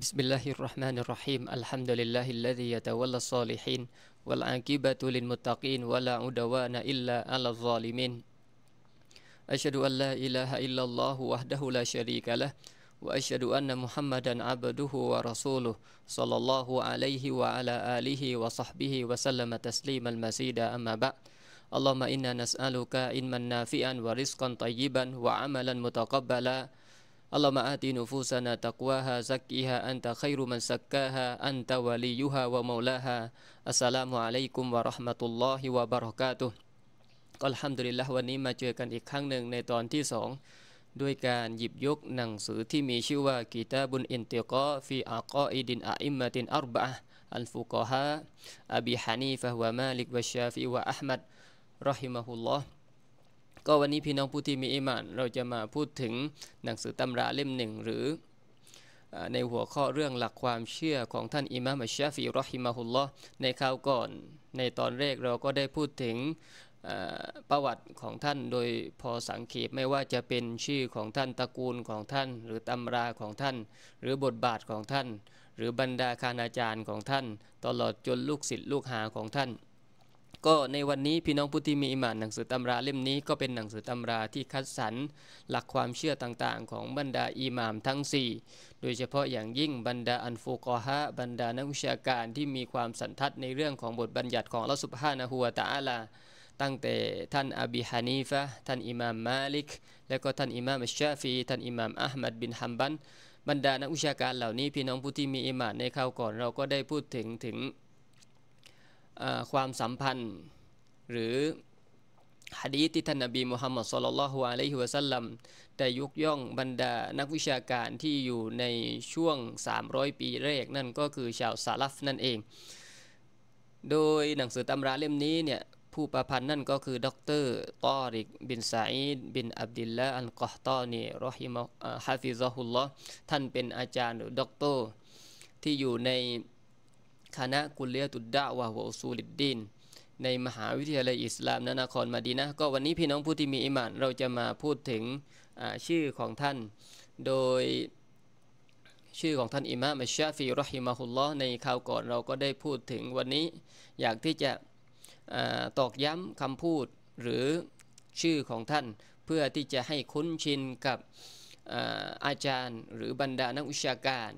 بسم الله الرحمن الرحيم الحمد لله الذي يتولى الصالحين والعاقبة للمتقين ولا عدوان إلا على الظالمين أشهد أن لا إله إلا الله وحده لا شريك له وأشهد أن محمدا عبده ورسوله صلى الله عليه وعلى آله وصحبه وسلم تسليما مزيدا أما بعد اللهم إنا نسألك علما نافعا ورزقا طيبا وعملا متقبلا اللهم آت نفوسنا تقواها زكها أنت خير من سكاها أنت وليها ومولاها السلام عليكم ورحمة الله وبركاته ก็ทำดุลิละวันนี้มาเจอกันอีกครั้งหนึ่งในตอนที่สองด้วยการหยิบยกหนังสือที่มีชื่อว่ากีตาบุนอินติกอฟีอักออิดินอัอิมมะตินอัรบะอัลฟุกฮะอบีฮานีฟะฮวะมาลิกวะชาฟิวะอัลมัดรอฮิมะฮุลลอฮ์ก็วันนี้พี่น้องผู้ที่มีอิมานเราจะมาพูดถึงหนังสือตำราเล่มหนึ่งหรือในหัวข้อเรื่องหลักความเชื่อของท่านอิมามอัชชาฟีรอฮิมาฮุลลอในคราวก่อน ในตอนแรกเราก็ได้พูดถึงประวัติของท่าน โดยพอสังเขปไม่ว่าจะเป็นชื่อของท่านตระกูลของท่าน หรือตำราของท่าน หรือบทบาทของท่าน หรือบรรดาคานาจารย์ของท่าน ตลอดจนลูกศิษย์ลูกหาของท่านก็ในวันนี้พี่น้องผู้ที่มีอิมานหนังสือตำราเล่มนี้ก็เป็นหนังสือตำราที่คัดสรรหลักความเชื่อต่างๆ ของบรรดาอิหมามทั้ง 4 โดยเฉพาะอย่างยิ่งบรรดาอันฟูกอฮะบรรดานักวิชาการที่มีความสันทัดในเรื่องของบทบัญญัติของลอสุบฮานะฮัวตาลาตั้งแต่ท่านอบีฮานีฟะท่านอิหมามมาลิกและก็ท่านอิหมามอัชชาฟีท่านอิหมามอัลมัดบินฮัมบันบรรดานักวิชาการเหล่านี้พี่น้องผู้ที่มีอิมานในข่าวก่อนเราก็ได้พูดถึงถึงความสัมพันธ์หรือฮะดีที่ท่านนบีมุฮัมมัดสุลลัลฮุอะลัยฮิวะสัลลัมแต่ยกย่องบรรดานักวิชาการที่อยู่ในช่วง 300 ปีแรกนั่นก็คือชาวซาลัฟนั่นเอง โดยหนังสือตำราเล่มนี้เนี่ยผู้ประพันธ์นั่นก็คือดร ตอริก บิน ซาอิด บิน อับดิลละอันกอฮตอนีรอฮิมฮะฟิซฮุลลอท่านเป็นอาจารย์หรือด็อกเตอร์ที่อยู่ในคณะกุลเลียตุดดาวะวะอุซูลิดดินในมหาวิทยาลัยอิสลามนนครมาดีนะก็วันนี้พี่น้องผู้ที่มีอิมานเราจะมาพูดถึงชื่อของท่าน โดยชื่อของท่านอิมามอัชชาฟีรอฮิมาฮุลลอในคราวก่อนเราก็ได้พูดถึงวันนี้อยากที่จะตอกย้ำคำพูดหรือชื่อของท่าน เพื่อที่จะให้คุ้นชินกับอาจารย์ หรือบรรดานักวิชาการ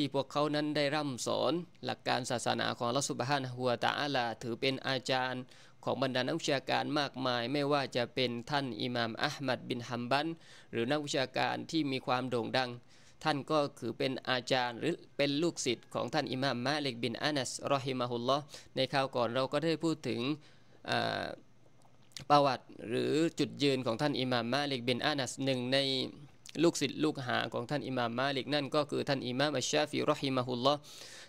ที่พวกเขานั้นได้ร่ำสอนหลักการศาสนาของลัสุบฮานหัวตาอาลาถือเป็นอาจารย์ของบรรดานักวิชาการมากมาย ไม่ว่าจะเป็นท่านอิหม่ามอัลมัดบินฮัมบันหรือนักวิชาการที่มีความโด่งดัง ท่านก็คือเป็นอาจารย์หรือเป็นลูกศิษย์ของท่านอิหม่ามมะเล็กบินอานัสรอฮิมาฮุลลอในคราวก่อนเราก็ได้พูดถึงประวัติหรือจุดยืนของท่านอิหม่ามมะเล็กบินอานัสหนึ่งในลูกศิษย์ลูกหาของท่านอิหม่ามมาลิกนั่นก็คือ ท่านอิหม่ามอัชชาฟีรอฮิมะฮุลลอฮ์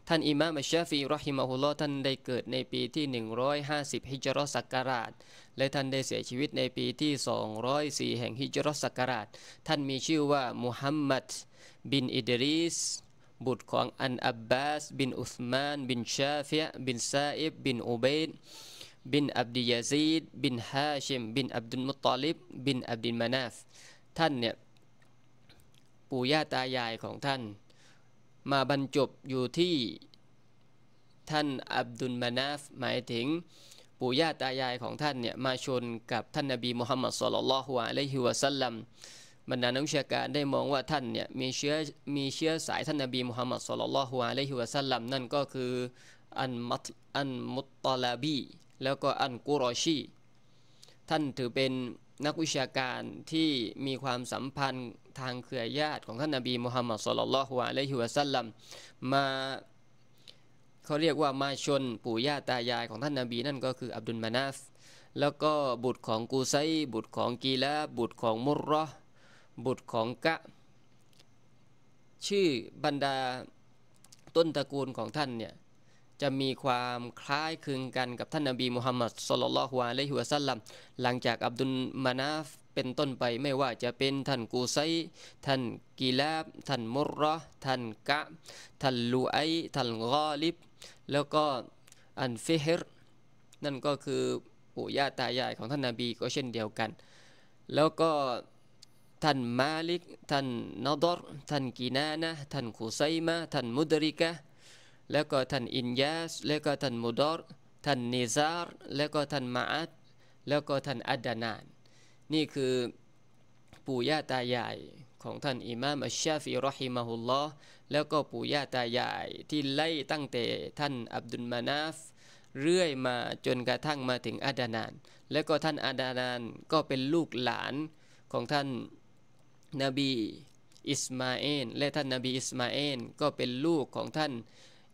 ท่านอิหม่ามอัชชาฟีรอฮิมะฮุลลอฮ์ท่านได้เกิดในปีที่ 150ฮิจรัสักกราช และท่านได้เสียชีวิตในปีที่ 204 แห่งฮิจรัสักกราช ท่านมีชื่อว่ามุฮัมมัดบินอิดริสบุตรของอันอับบาส บินอุสมาน บินชาฟิยบินซาอิบบินอุเบดบินอับดิยาซีดบินฮาชิมบินอับดุลมุตตาลิบบินอับดุลมานาฟ ท่านเนี่ยปู่ย่าตายายของท่าน มาบรรจบอยู่ที่ท่านอับดุลมานาฟหมายถึงปู่ย่าตายายของท่านเนี่ยมาชนกับท่านนบีมุฮัมมัดสุลลัลฮุอะลัยฮิวะสัลลัมบรรดานักวิชาการได้มองว่าท่านเนี่ยมีเชื้อมีเชื้อสายท่านนบีมุฮัมมัดสุลลัลฮุอะลัยฮิวะสัลลัมนั่นก็คืออันมัตอันมุตตลาบีแล้วก็อันกุรอชีท่านถือเป็นนักวิชาการที่มีความสัมพันธ์ทางเครือญาติของท่านนบีมุฮัมมัดสุลลัลฮวอะลฮิวะซัลลัมมาเขาเรียกว่ามาชนปู่ย่าตายายของท่านนบี นั่นก็คืออับดุลมานาฟแล้วก็บุตรของกูไซบุตรของกีละบุตรของมุรอบุตรของกะ ชื่อบรรดาต้นตระกูลของท่านเนี่ยจะมีความคล้ายคลึงกันกับท่านนบีมุฮัมมัดสุลลัลฮวาเลหัวซัลลัมหลังจากอับดุลมานาฟเป็นต้นไปไม่ว่าจะเป็นท่านกูไซท่านกีลาบท่านมุรอท่านกะท่านลูไอท่านกอลิบแล้วก็อันฟิฮิรนั่นก็คือปู่ย่าตายายของท่านนาบีก็เช่นเดียวกันแล้วก็ท่านมาลิกท่านนอดอร์ท่านกีนานะท่านคูไซมาท่านมุดริกะแล้วก็ท่านอินยาส แล้วก็ท่านมูดอรท่านนิซาร์ แล้วก็ท่านมาอัตแล้วก็ท่านอัดานาน นี่คือปู่ย่าตายายของท่านอิมามอัชชาฟิรอฮิมาฮุลลอห์แล้วก็ปู่ย่าตายายที่ไล่ตั้งแต่ท่านอับดุลมานาฟ เรื่อยมาจนกระทั่งมาถึงอาดานาน และก็ท่านอาดานานก็เป็นลูกหลานของท่านนบีอิสมาเอลและท่านนบีอิสมาเอลก็เป็นลูกของท่าน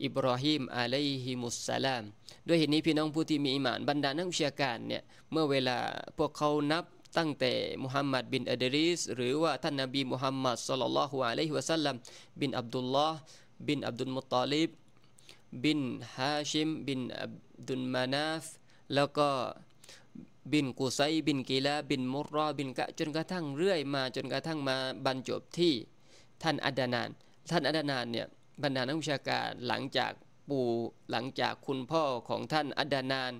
อิบรอฮิมอะลัยฮิมุสสลามด้วยเหตุนี้พี่น้องผู้ที่มีอิมานบรรดานักวิชาการเนี่ยเมื่อเวลาพวกเขานับตั้งแต่มุฮัมมัดบินอัดริส หรือว่าท่านนบีมุฮัมมัดสุลลัลลอฮุอะลัยฮิวะสัลลัมบินอับดุลลอฮ์บินอับดุลมุตตาลิบบินฮาชิม บินอับดุลมานาฟแล้วก็บินกุไซบินกีลาบินมุรอบินกะจนกระทั่งเรื่อยมา จนกระทั่งมาบรรจบที่ท่านอัดานานท่านอัดานานเนี่ยบรรดานักวิชาการหลังจากปู่หลังจากคุณพ่อของท่านอัดานาน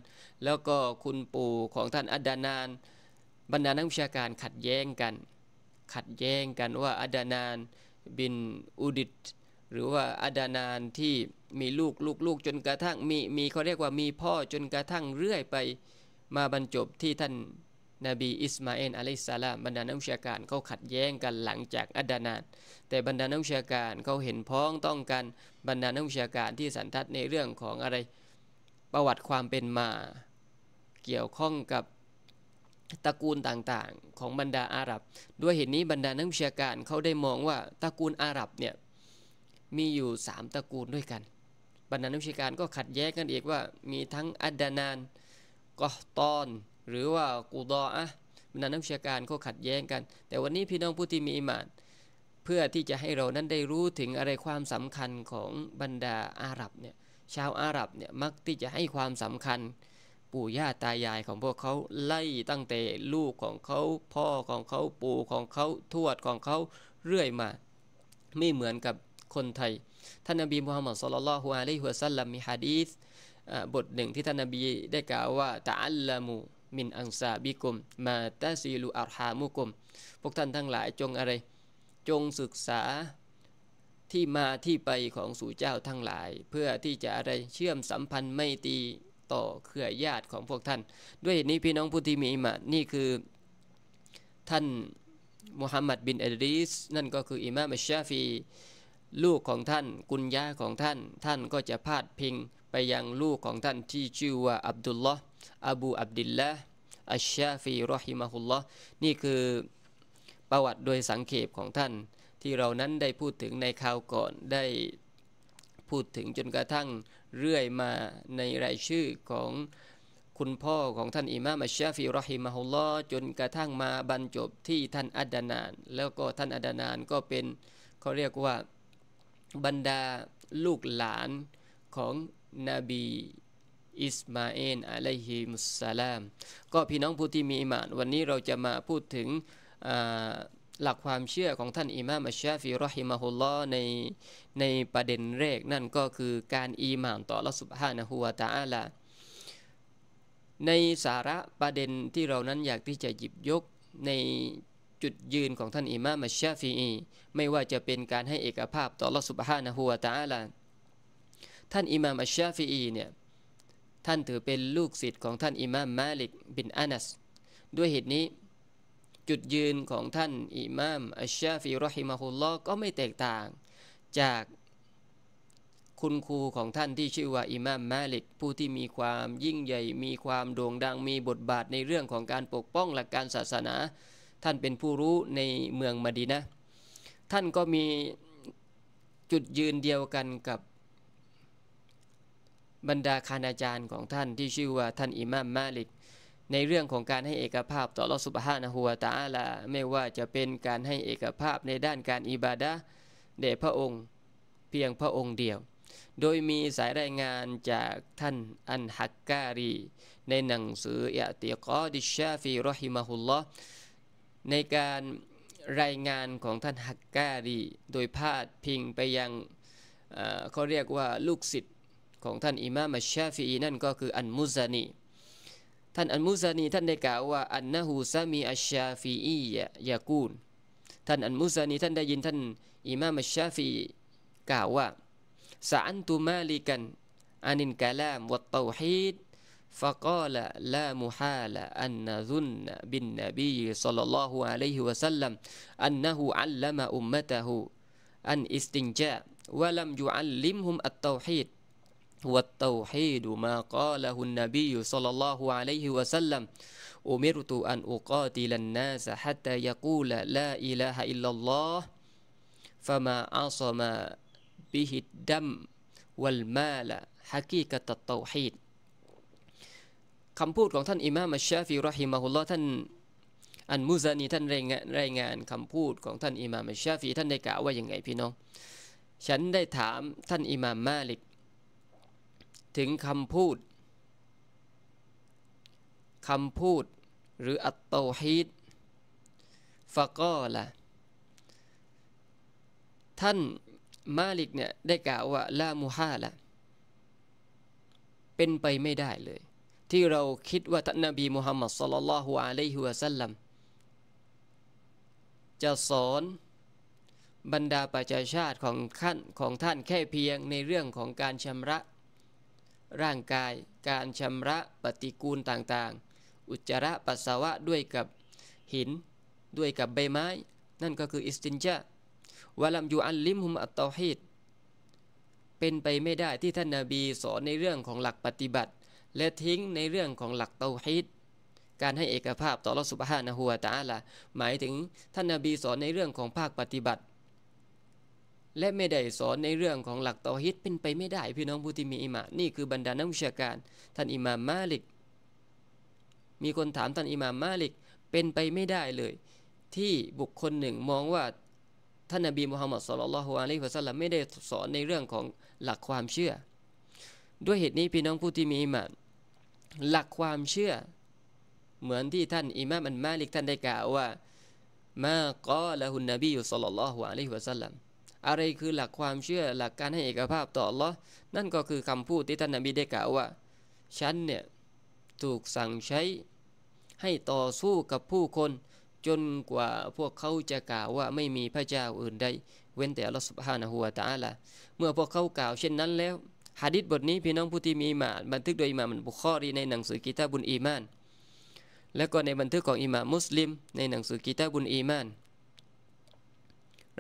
แล้วก็คุณปู่ของท่านอัดานาน บรรดานักวิชาการขัดแย้งกัน ขัดแย้งกันว่าอัดานาน บินอุดิตหรือว่าอัดานานที่มีลูกลูกลูกจนกระทั่งมีมีเขาเรียกว่ามีพ่อจนกระทั่งเรื่อยไปมาบรรจบที่ท่านนบีอิสมาอินอะลัยาลาบรรดานักวิชาการเขาขัดแย้งกันหลังจากอัดานานแต่บรรดานักวิชาการเขาเห็นพ้องต้องกันบรรดานักวิชาการ ที่สันทัดในเรื่องของอะไรประวัติความเป็นมาเกี่ยวข้องกับตระกูลต่างๆ ของบรรดาอาหรับ ด้วยเหตุนนี้บรรดานักวิชาการเขาได้มองว่าตระกูลอาหรับเนี่ยมีอยู่3ตระกูลด้วยกัน บรรดานักวิชาการก็ขัดแย้งกันอีกว่า มีทั้งอัดานานกอตอนหรือว่ากูดออะบรรดานักวิชาการเขาขัดแย้งกัน แต่วันนี้พี่น้องผู้ที่มีอิมานเพื่อที่จะให้เรานั้นได้รู้ถึงอะไรความสำคัญของบรรดาอาหรับเนี่ย ชาวอาหรับเนี่ยมักที่จะให้ความสำคัญ ปู่ย่าตายายของพวกเขาไล่ตั้งแต่ลูกของเขาพ่อของเขาปู่ของเขาทวดของเขาเรื่อยมา ไม่เหมือนกับคนไทยท่านนบีมูฮัมมัดสุลลัลฮุอะลัยฮิวะสัลลัมมีฮะดีษบทหนึ่งที่ท่านนบี ได้กล่าวว่าตะอัลลามูมินอังซาบิกุม มาตาซีลูอัลฮามุกุม พวกท่านทั้งหลายจงอะไร จงศึกษาที่มาที่ไปของสู่เจ้าทั้งหลาย เพื่อที่จะอะไรเชื่อมสัมพันธ์ไม่ตีต่อเครือญาติของพวกท่าน ด้วยเหตุนี้พี่น้องผู้ที่มีมานี่คือท่านมุฮัมมัดบินอัลริสนั่นก็คืออิมามอัชชาฟีลูกของท่านกุญยาของท่านท่านก็จะพาดพิงไปยังลูกของท่านที่ชื่อว่าอับดุลลอฮอบูอับดิลละอัชชาฟีรอฮิมาฮุลลอฮ์นี่คือประวัติโดยสังเขปของท่านที่เรานั้นได้พูดถึงในข่าวก่อนได้พูดถึงจนกระทั่งเรื่อยมาในรายชื่อของคุณพ่อของท่านอิมามอัชชาฟีรอฮิมาฮุลลอฮ์จนกระทั่งมาบรรจบที่ท่านอัดานาน แล้วก็ท่านอัดานานก็เป็นเขาเรียกว่าบรรดาลูกหลานของนบีอิสมาเอลอะลัยฮิมุสลามก็พี่น้องผู้ที่มีอิมาน วันนี้เราจะมาพูดถึงหลักความเชื่อของท่านอิมามอัชชาฟิรอฮิมาฮุลลอในในประเด็นแรกนั่นก็คือการอิหมานต่อละสุบฮานะฮูวาตาอัลาในสาระประเด็นที่เรานั้นอยากที่จะหยิบยกในจุดยืนของท่านอิมามอัชชาฟีไม่ว่าจะเป็นการให้เอกภาพต่อละสุบฮานะฮูวาตาอัลาท่านอิมามอัชชาฟีเนี่ยท่านถือเป็นลูกศิษย์ของท่านอิมามมาลิกบินอานัสด้วยเหตุนี้จุดยืนของท่านอิมามอัชชาฟิรอฮิมาฮุลลอก็ไม่แตกต่างจากคุณครูของท่านที่ชื่อว่าอิมามมาลิกผู้ที่มีความยิ่งใหญ่มีความโด่งดังมีบทบาทในเรื่องของการปกป้องหลักการศาสนาท่านเป็นผู้รู้ในเมืองมดีนะท่านก็มีจุดยืนเดียวกันกับบรรดาคนาจารย์ของท่านที่ชื่อว่าท่านอิมามมาลิกในเรื่องของการให้เอกภาพต่อลอสุบฮานะฮัวตาอาลาไม่ว่าจะเป็นการให้เอกภาพในด้านการอิบาดะเดพระองค์เพียงพระองค์เดียว โดยมีสายรายงานจากท่านอันฮักการีในหนังสืออิติกอดิชาฟีรอฮิมะฮุลลอในการรายงานของท่านฮักการีโดยพาดพิงไปยังเขาเรียกว่าลูกศิษย์ของท่านอิมามชาฟีนั่นก็คืออันมุซานีท่านอันมุซานีท่านได้กล่าวว่าอันนะฮูซามีอัชชาฟีอียากูนท่านอันมุซานีท่านได้ยินท่านอิมามชาฟีกล่าวว่าสาอันตุมาลิกันอานินกาลามวัตเตาฮีด فقال لا محالة أن نظن بالنبي صلى الله عليه وسلم أنه علم أمته أن استنجاء ولم يعلمهم التوحيد والتوحيد ما قاله النبي صلى الله عليه وسلم أمرت أن أقاتل الناس حتى يقول لا إله إلا الله فما عصم به الدم والمال حقيقة التوحيد คำพูดของท่านอิมามชาฟีรอฮิมะฮุลลอท่านอันมุซานีท่านรายงานรายงานคำพูดของท่านอิมามชชาฟีท่านได้กล่าวว่าอย่างไงพี่น้องฉันได้ถามท่านอิมามมาลิกถึงคำพูดคำพูดหรืออัตโตฮีด ฟะก็ละ ท่านมาลิกเนี่ย ได้กล่าวว่าละมุฮาละ เป็นไปไม่ได้เลย ที่เราคิดว่า ท่านนบีมุฮัมมัดสลลัลฮุอะลัยฮิวะสัลลัมจะสอนบรรดาประชาชาติของขั้นของท่านแค่เพียงในเรื่องของการชำระร่างกายการชำระปฏิกูลต่างๆ อุจจาระปัสสาวะด้วยกับหินด้วยกับใบไม้ นั่นก็คืออิสตินจาวะลัมยูอัลลิมฮุมอัตตอฮิดเป็นไปไม่ได้ที่ท่านนาบีสอนในเรื่องของหลักปฏิบัติ และทิ้งในเรื่องของหลักเตาฮิดการให้เอกภาพต่อรสุบฮานะฮัวตาละหมายถึงท่านนาบีสอนในเรื่องของภาคปฏิบัติและไม่ได้สอนในเรื่องของหลักตอฮิตเป็นไปไม่ได้พี่น้องผู้ที่มีอิมานี่คือบรรดานักวิชาการ ท่านอิมามมาลิก มีคนถามท่าน อิมามมาลิกเป็นไปไม่ได้เลย ที่บุคคลหนึ่งมองว่า ท่านนบีมุฮัมมัดสุลลัลฮุอะลัยฮิวะสัลลัมไม่ได้สอนในเรื่องของหลักความเชื่อ ด้วยเหตุนี้พี่น้องผู้ที่มีอิมานหลักความเชื่อเหมือนที่ท่านอิมามอันมาลิก ท่านได้กล่าวว่ามากอละฮุน นบีอยู่สุลลัลฮุอะลัยฮิวะสัลลัมอะไรคือหลักความเชื่อหลักการให้เอกภาพต่อเลอนั่นก็คือคำพูดที่ท่านนบีได้กล่าวว่า ฉันเนี่ย ถูกสั่งใช้ให้ต่อสู้กับผู้คนจนกว่าพวกเขาจะกล่าวว่าไม่มีพระเจ้าอื่นใด เว้นแต่อัลลอฮฺสุบฮานะฮวาตาละเมื่อพวกเขากล่าวเช่นนั้นแล้วฮะดิษบทนี้พี่น้องผู้ที่มีมาบันทึกโดยอิหม่ามบุคอรีในหนังสือกีตาบุญอีมาน และก็ในบันทึกของอิหม่ามมุสลิม ในหนังสือกีตาบุญอีมาน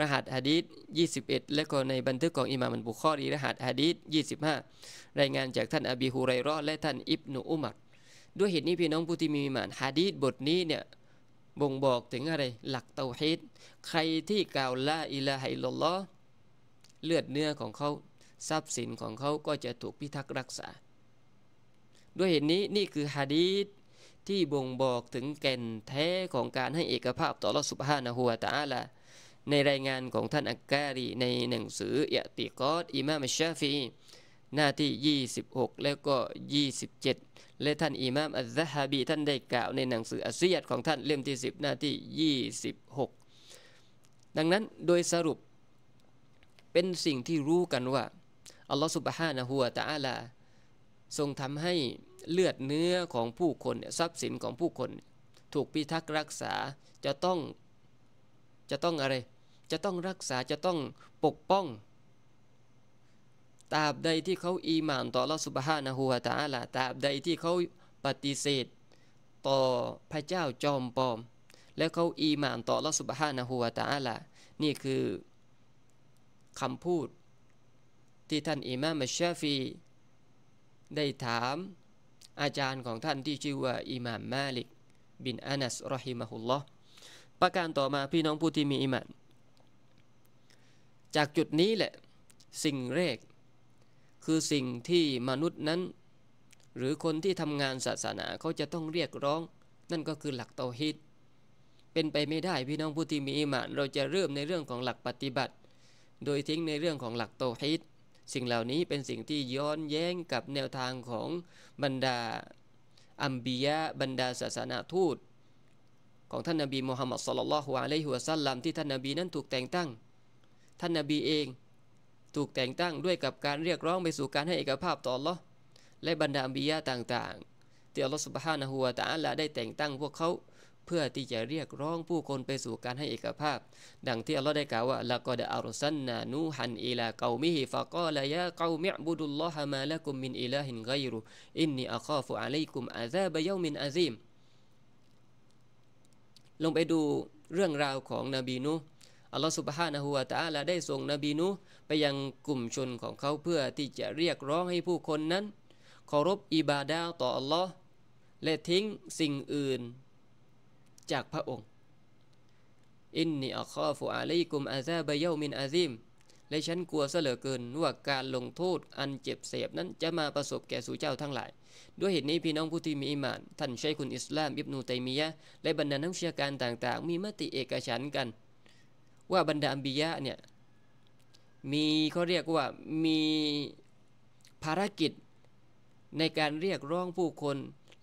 รหัสฮะดีษ21 และก็ในบันทึกของอิหม่ามบุคอรีรหัสฮะดีษ25 รายงานจากท่านอบีฮุไรรอและท่านอิบนุอุมัรด้วยเหตุนี้พี่น้องผู้ที่มีมานฮะดีษบทนี้เนี่ยบ่งบอกถึงอะไรหลักเตาฮิดใครที่กล่าวละอิละฮิลลอเลือดเนื้อของเขาทรัพย์สินของเขาก็จะถูกพิทักษ์รักษา ด้วยเหตุนี้นี่คือฮะดีษที่บ่งบอกถึงแก่นแท้ของการให้เอกภาพต่อรัสุภาพนะฮัวตาลาในรายงานของท่านอักการี ในหนังสืออะติกอด อิมามชาฟีหน้าที่ 26 แล้วก็ 27 และท่านอิมามอัลซฮาบีท่านได้กล่าวในหนังสืออัสซียัดของท่านเล่มที่10 หน้าที่ 26 ดังนั้นโดยสรุปเป็นสิ่งที่รู้กันว่าอัลลอฮฺสุบฮานะฮูวะตะอาลา ทรงทำให้เลือดเนื้อของผู้คนทรัพย์สินของผู้คนถูกพิทักษ์รักษาจะต้องจะต้องอะไรจะต้องรักษาจะต้องปกป้อง ตราบใดที่เขาอีหมานต่อลอสุบฮานะฮูวะตอาลา ตราบใดที่เขาปฏิเสธ ต่อพระเจ้าจอมปลอม และเขาอีหมานต่อลอสุบฮานะฮูวะตอาลา นี่คือคำพูดที่ท่านอิมามชาฟี ได้ถามอาจารย์ของท่านที่ชื่อว่าอิหม่ามมาลิก บินอานัสรอฮิมะฮุลลอฮ์ประการต่อมาพี่น้องผู้ที่มีอิมานจากจุดนี้แหละสิ่งแรกคือสิ่งที่มนุษย์นั้น หรือคนที่ทำงานศาสนาเขาจะต้องเรียกร้อง นั่นก็คือหลักเตฮิตเป็นไปไม่ได้พี่น้องผู้ที่มีอิมานเราจะเริ่มในเรื่องของหลักปฏิบัติ โดยทิ้งในเรื่องของหลักเตฮิตสิ่งเหล่านี้เป็นสิ่งที่ย้อนแย้งกับแนวทางของบรรดาอัมบียะบรรดาศาสนาทูตของท่านนาบีมูฮัมมัดสุลลัลฮุอะลัยฮิวะซัลลัมที่ท่านนาบีนั้นถูกแต่งตั้งท่านนาบีเอง ถูกแต่งตั้งด้วยกับการเรียกร้องไปสู่การให้เอกภาพต่อลอและบรรดาอัมบียะต่างๆ ที่อัลลอฮฺสุบฮานะฮูวาตาละได้แต่งตั้งพวกเขา เพื่อที่จะเรียกร้องผู้คนไปสู่การให้เอกภาพ ดังที่อัลลอฮฺได้กล่าวว่าละกอดอารุสันนานูฮันอีลากามิฮิฟะกอลายะกามิบุดุลลอฮะมาละกุมมินอิลาฮินไกรุอินนีอัคอฟุอะลัยกุมอาซาบะยุมินอาซิมลงไปดูเรื่องราวของนบีนูอัลลอฮฺสุบฮานะฮูวาตาลาได้ส่งนบีนูไปยังกลุ่มชนของเขาเพื่อที่จะเรียกร้องให้ผู้คนนั้นเคารพอิบาดาต่ออัลลอฮ์และทิ้งสิ่งอื่น จากพระองค์ อินนีอัคอฟูอาลีกุมอาซาบเยามินอาซิมและฉันกลัวเสลอเกิน ว่าการลงโทษอันเจ็บเสียบนั้นจะมาประสบแก่สู่เจ้าทั้งหลาย ด้วยเหตุนี้พี่น้องผู้ที่มีอิมาน ท่านใช้คุณอิสลามอิบนูตัยมียะและบรรดานักวิชาการต่าง ๆ มีมติเอกฉันกันว่าบรรดาอัมบียะเนี่ยมีเขาเรียกว่ามีภารกิจในการเรียกร้องผู้คน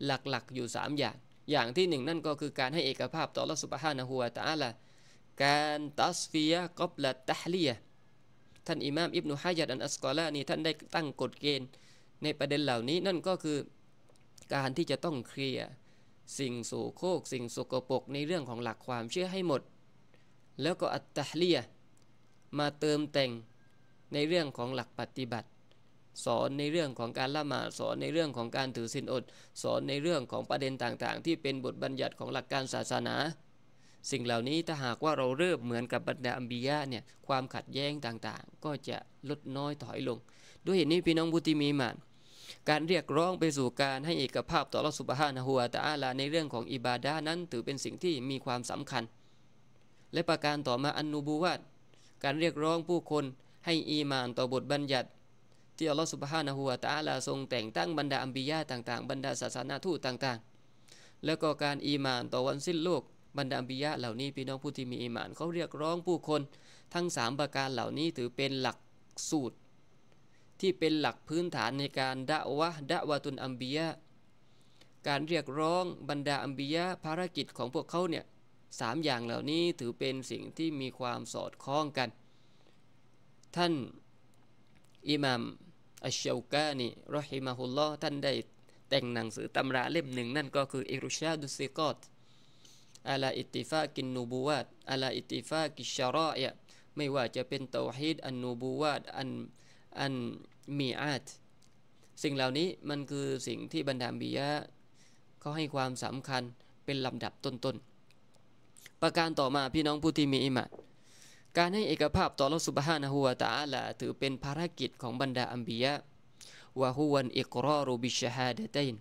หลักๆอยู่ 3 อย่าง อย่างที่หนึ่งนั่นก็คือการให้เอกภาพต่อละสุบฮานะฮัวตะอาลาการตัสฟียกอบละตะฮลีย ท่านอิมามอิบนุฮายัดอันอัสกอลานี่ท่านได้ตั้งกฎเกณฑ์ในประเด็นเหล่านี้นั่นก็คือการที่จะต้องเคลียร์สิ่งโสโครกสิ่งสกปรกในเรื่องของหลักความเชื่อให้หมดแล้วก็อัตตะเลียมาเติมแต่งในเรื่องของหลักปฏิบัติ สอนในเรื่องของการละหมาดสอนในเรื่องของการถือศีลอด สอนในเรื่องของประเด็นต่างๆ ที่เป็นบทบัญญัติของหลักการศาสนา สิ่งเหล่านี้ถ้าหากว่าเราเริ่มเหมือนกับบรรดาอัมบียะเนี่ยความขัดแย้งต่างๆ ก็จะลดน้อยถอยลง ด้วยเหตุนี้พี่น้องบุติมีมานการเรียกร้องไปสู่การให้เอกภาพต่อรัสุบฮานะฮัวตะอาลาในเรื่องของอิบาดานั้นถือเป็นสิ่งที่มีความสำคัญและประการต่อมาอันนูบูวาตการเรียกร้องผู้คนให้อีมานต่อบทบัญญัติ ที่อัลลอฮฺสุบฮานะฮูวตาลาทรงแต่งตั้งบรรดาอัมบิยาต่างๆบรรดาศาสนาทูตต่าง ๆ แล้วก็การอีมานต่อวันสิ้นโลกบรรดาอัมบิยะเหล่านี้พี่น้องผู้ที่มีอีมานเขาเรียกร้องผู้คนทั้ง 3 ประการเหล่านี้ถือเป็นหลักสูตร ที่เป็นหลักพื้นฐานในการดะวะดะวะตุนอัมบิยะการเรียกร้องบรรดาอัมบิยะภารกิจของพวกเขาเนี่ยสามอย่างเหล่านี้ถือเป็นสิ่งที่มีความสอดคล้องกัน ท่านอิหมัมอัชชชวกานีรอฮิมาฮุลลอท่านได้แต่งหนังสือตำราเล่มหนึ่ง นั่นก็คืออิรุชาดุสิกอตอาลาอิติฟากินนูบูวาตอาลาอิติฟากิชารอเะไม่ว่าจะเป็นตตวฮิดอันนูบูวาตอันอันมีอาตสิ่งเหล่านี้มันคือสิ่งที่บรรดาบิยะเขาให้ความสำคัญเป็นลำดับต้นๆประการต่อมาพี่น้องผู้ที่มีอิมันการให้เอกภาพต่อละสุบฮานะฮูวาตาลาถือเป็นภารกิจของบรรดาอัมบียะวะฮุวันอิกรอรูบิชฮาดะตน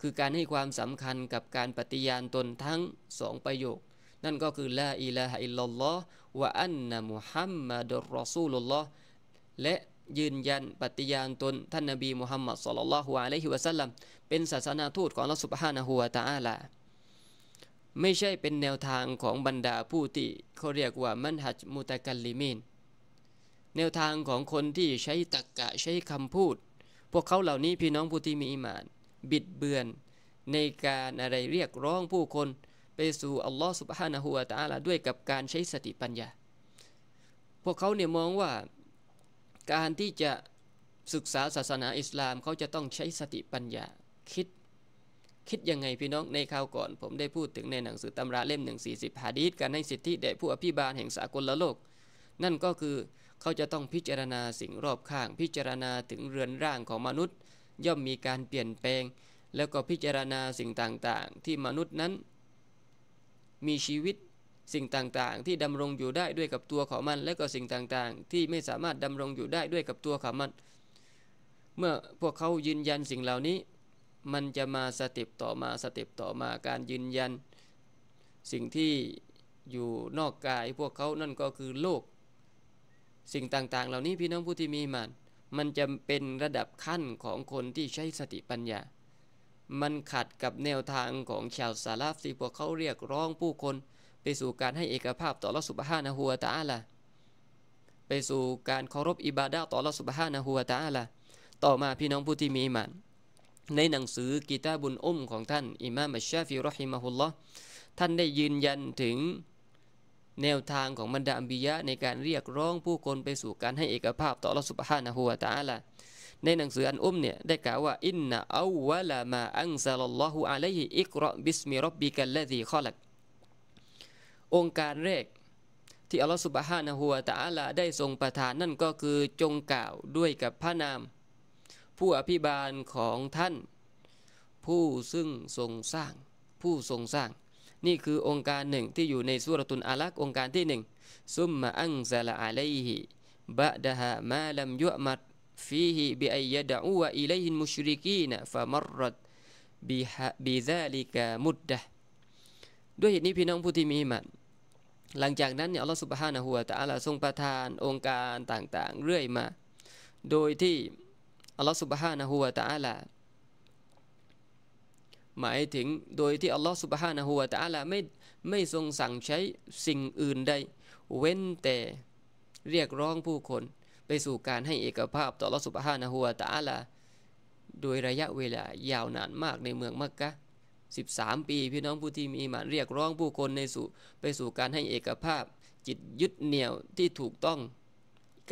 คือการให้ความสำคัญกับการปฏิญาณตนทั้งสองประโยค นั่นก็คือลาอิลาฮะอิลลัลลอฮ์วะอันนะมุฮัมมัดุรอซูลุลลอฮ์ และยืนยันปฏิญาณตนท่านนบีมุฮัมมัดสุลลัลลอฮุอะลัยฮิวะสัลลัม เป็นศาสนาทูตของละสุบฮานะฮูวาตาลาไม่ใช่เป็นแนวทางของบรรดาผู้ที่ เขาเรียกว่ามันหัจมุตะกัลลิมิน แนวทางของคนที่ใช้ตรกกะใช้คำพูด พวกเขาเหล่านี้พี่น้องผู้ที่มีอีมาน บิดเบือนในการอะไรเรียกร้องผู้คน ไปสู่อัลลอฮ์สุบฮานะฮูวะตาละด้วยกับการใช้สติปัญญา พวกเขาเนี่ยมองว่าการที่จะศึกษาศาสนาอิสลามเขาจะต้องใช้สติปัญญาคิดคิดยังไงพี่น้องในข่าวก่อน ผมได้พูดถึงในหนังสือตำราเล่มหนึ่่งสีสิบฮะดีษการให้สิทธิแด่ผู้อภิบาลแห่งสากลละโลก นั่นก็คือเขาจะต้องพิจารณาสิ่งรอบข้างพิจารณาถึงเรือนร่างของมนุษย์ ย่อมมีการเปลี่ยนแปลง แล้วก็พิจารณาสิ่งต่างๆ ที่มนุษย์นั้นมีชีวิตสิ่งต่างๆที่ดำรงอยู่ได้ด้วยกับตัวของมันและก็สิ่งต่างๆ ที่ไม่สามารถดำรงอยู่ได้ด้วยกับตัวของมัน เมื่อพวกเขายืนยันสิ่งเหล่านี้มันจะมาสเต็ปต่อมาสเต็ปต่อมาการยืนยัน สิ่งที่อยู่นอกกายพวกเขานั่นก็คือโลก สิ่งต่างๆเหล่านี้พี่น้องผู้ที่มีมันมันจะเป็นระดับขั้นของคนที่ใช้สติปัญญา มันขัดกับแนวทางของชาวซาลาฟที่พวกเขาเรียกร้องผู้คนไปสู่การให้เอกภาพต่อรัสุบฮานะฮัวตาละไปสู่การเคารพอิบาดะต่อรัสุบฮานะฮัวตาละต่อมาพี่น้องผู้ที่มีมันในหนังสือกีตาบุญอุ้มของท่านอิมามอัชชาฟิรอฮิมาฮุลลอท่านได้ยืนยันถึงแนวทางของบรรดาอัมบิยะในการเรียกร้องผู้คนไปสู่การให้เอกภาพต่อรัสุบฮานะฮุวตาละในหนังสืออันอุ้มเนี่ย ได้กล่าวว่าอินนาอววะลามา อังซาลลอฮุอะลัยฮิ อิกรอบิสมิรบบิกัลลดีคอลักองค์การแรกที่อัลลอฮฺสุบฮานะฮุวตาละได้ทรงประทานนั่นก็คือจงกล่าวด้วยกับพระนามผู้อภิบาลของท่าน ผู้ซึ่งทรงสร้างผู้ทรงสร้าง นี่คือองค์การหนึ่งที่อยู่ในสุรตุนอาลักษ์องค์การที่หนึ่งซุมมาอังซาลาอัลเยฮิบะดะฮะมาลัมยุอมัดฟีฮิบิอัยยะดะอูวะอิเลฮินมุชริกีนะฟะมรรดบิฮะบิซาลิกะมุดดะด้วยเหตุนี้พี่น้องผู้ที่มีมันหลังจากนั้นเนี่ยอัลลอฮฺสุบฮานะฮูวะตะอัลาทรงประทานองค์การต่างๆ เรื่อยมา โดยที่อัลลอฮฺสุบฮานะฮูวะตะอาลาหมายถึง โดยที่อัลลอฮฺสุบฮานะฮูวะตะอาลาไม่ไม่ทรงสั่งใช้สิ่งอื่นใดเว้นแต่เรียกร้องผู้คน ไปสู่การให้เอกภาพ ต่ออัลลอฮฺสุบฮานะฮูวะตะอาลา โดยระยะเวลายาวนานมากในเมืองมักกะ13 ปีพี่น้องผู้ที่มีมานเรียกร้องผู้คนในสู่ไปสู่การให้เอกภาพ จิตยึดเหนี่ยวที่ถูกต้อง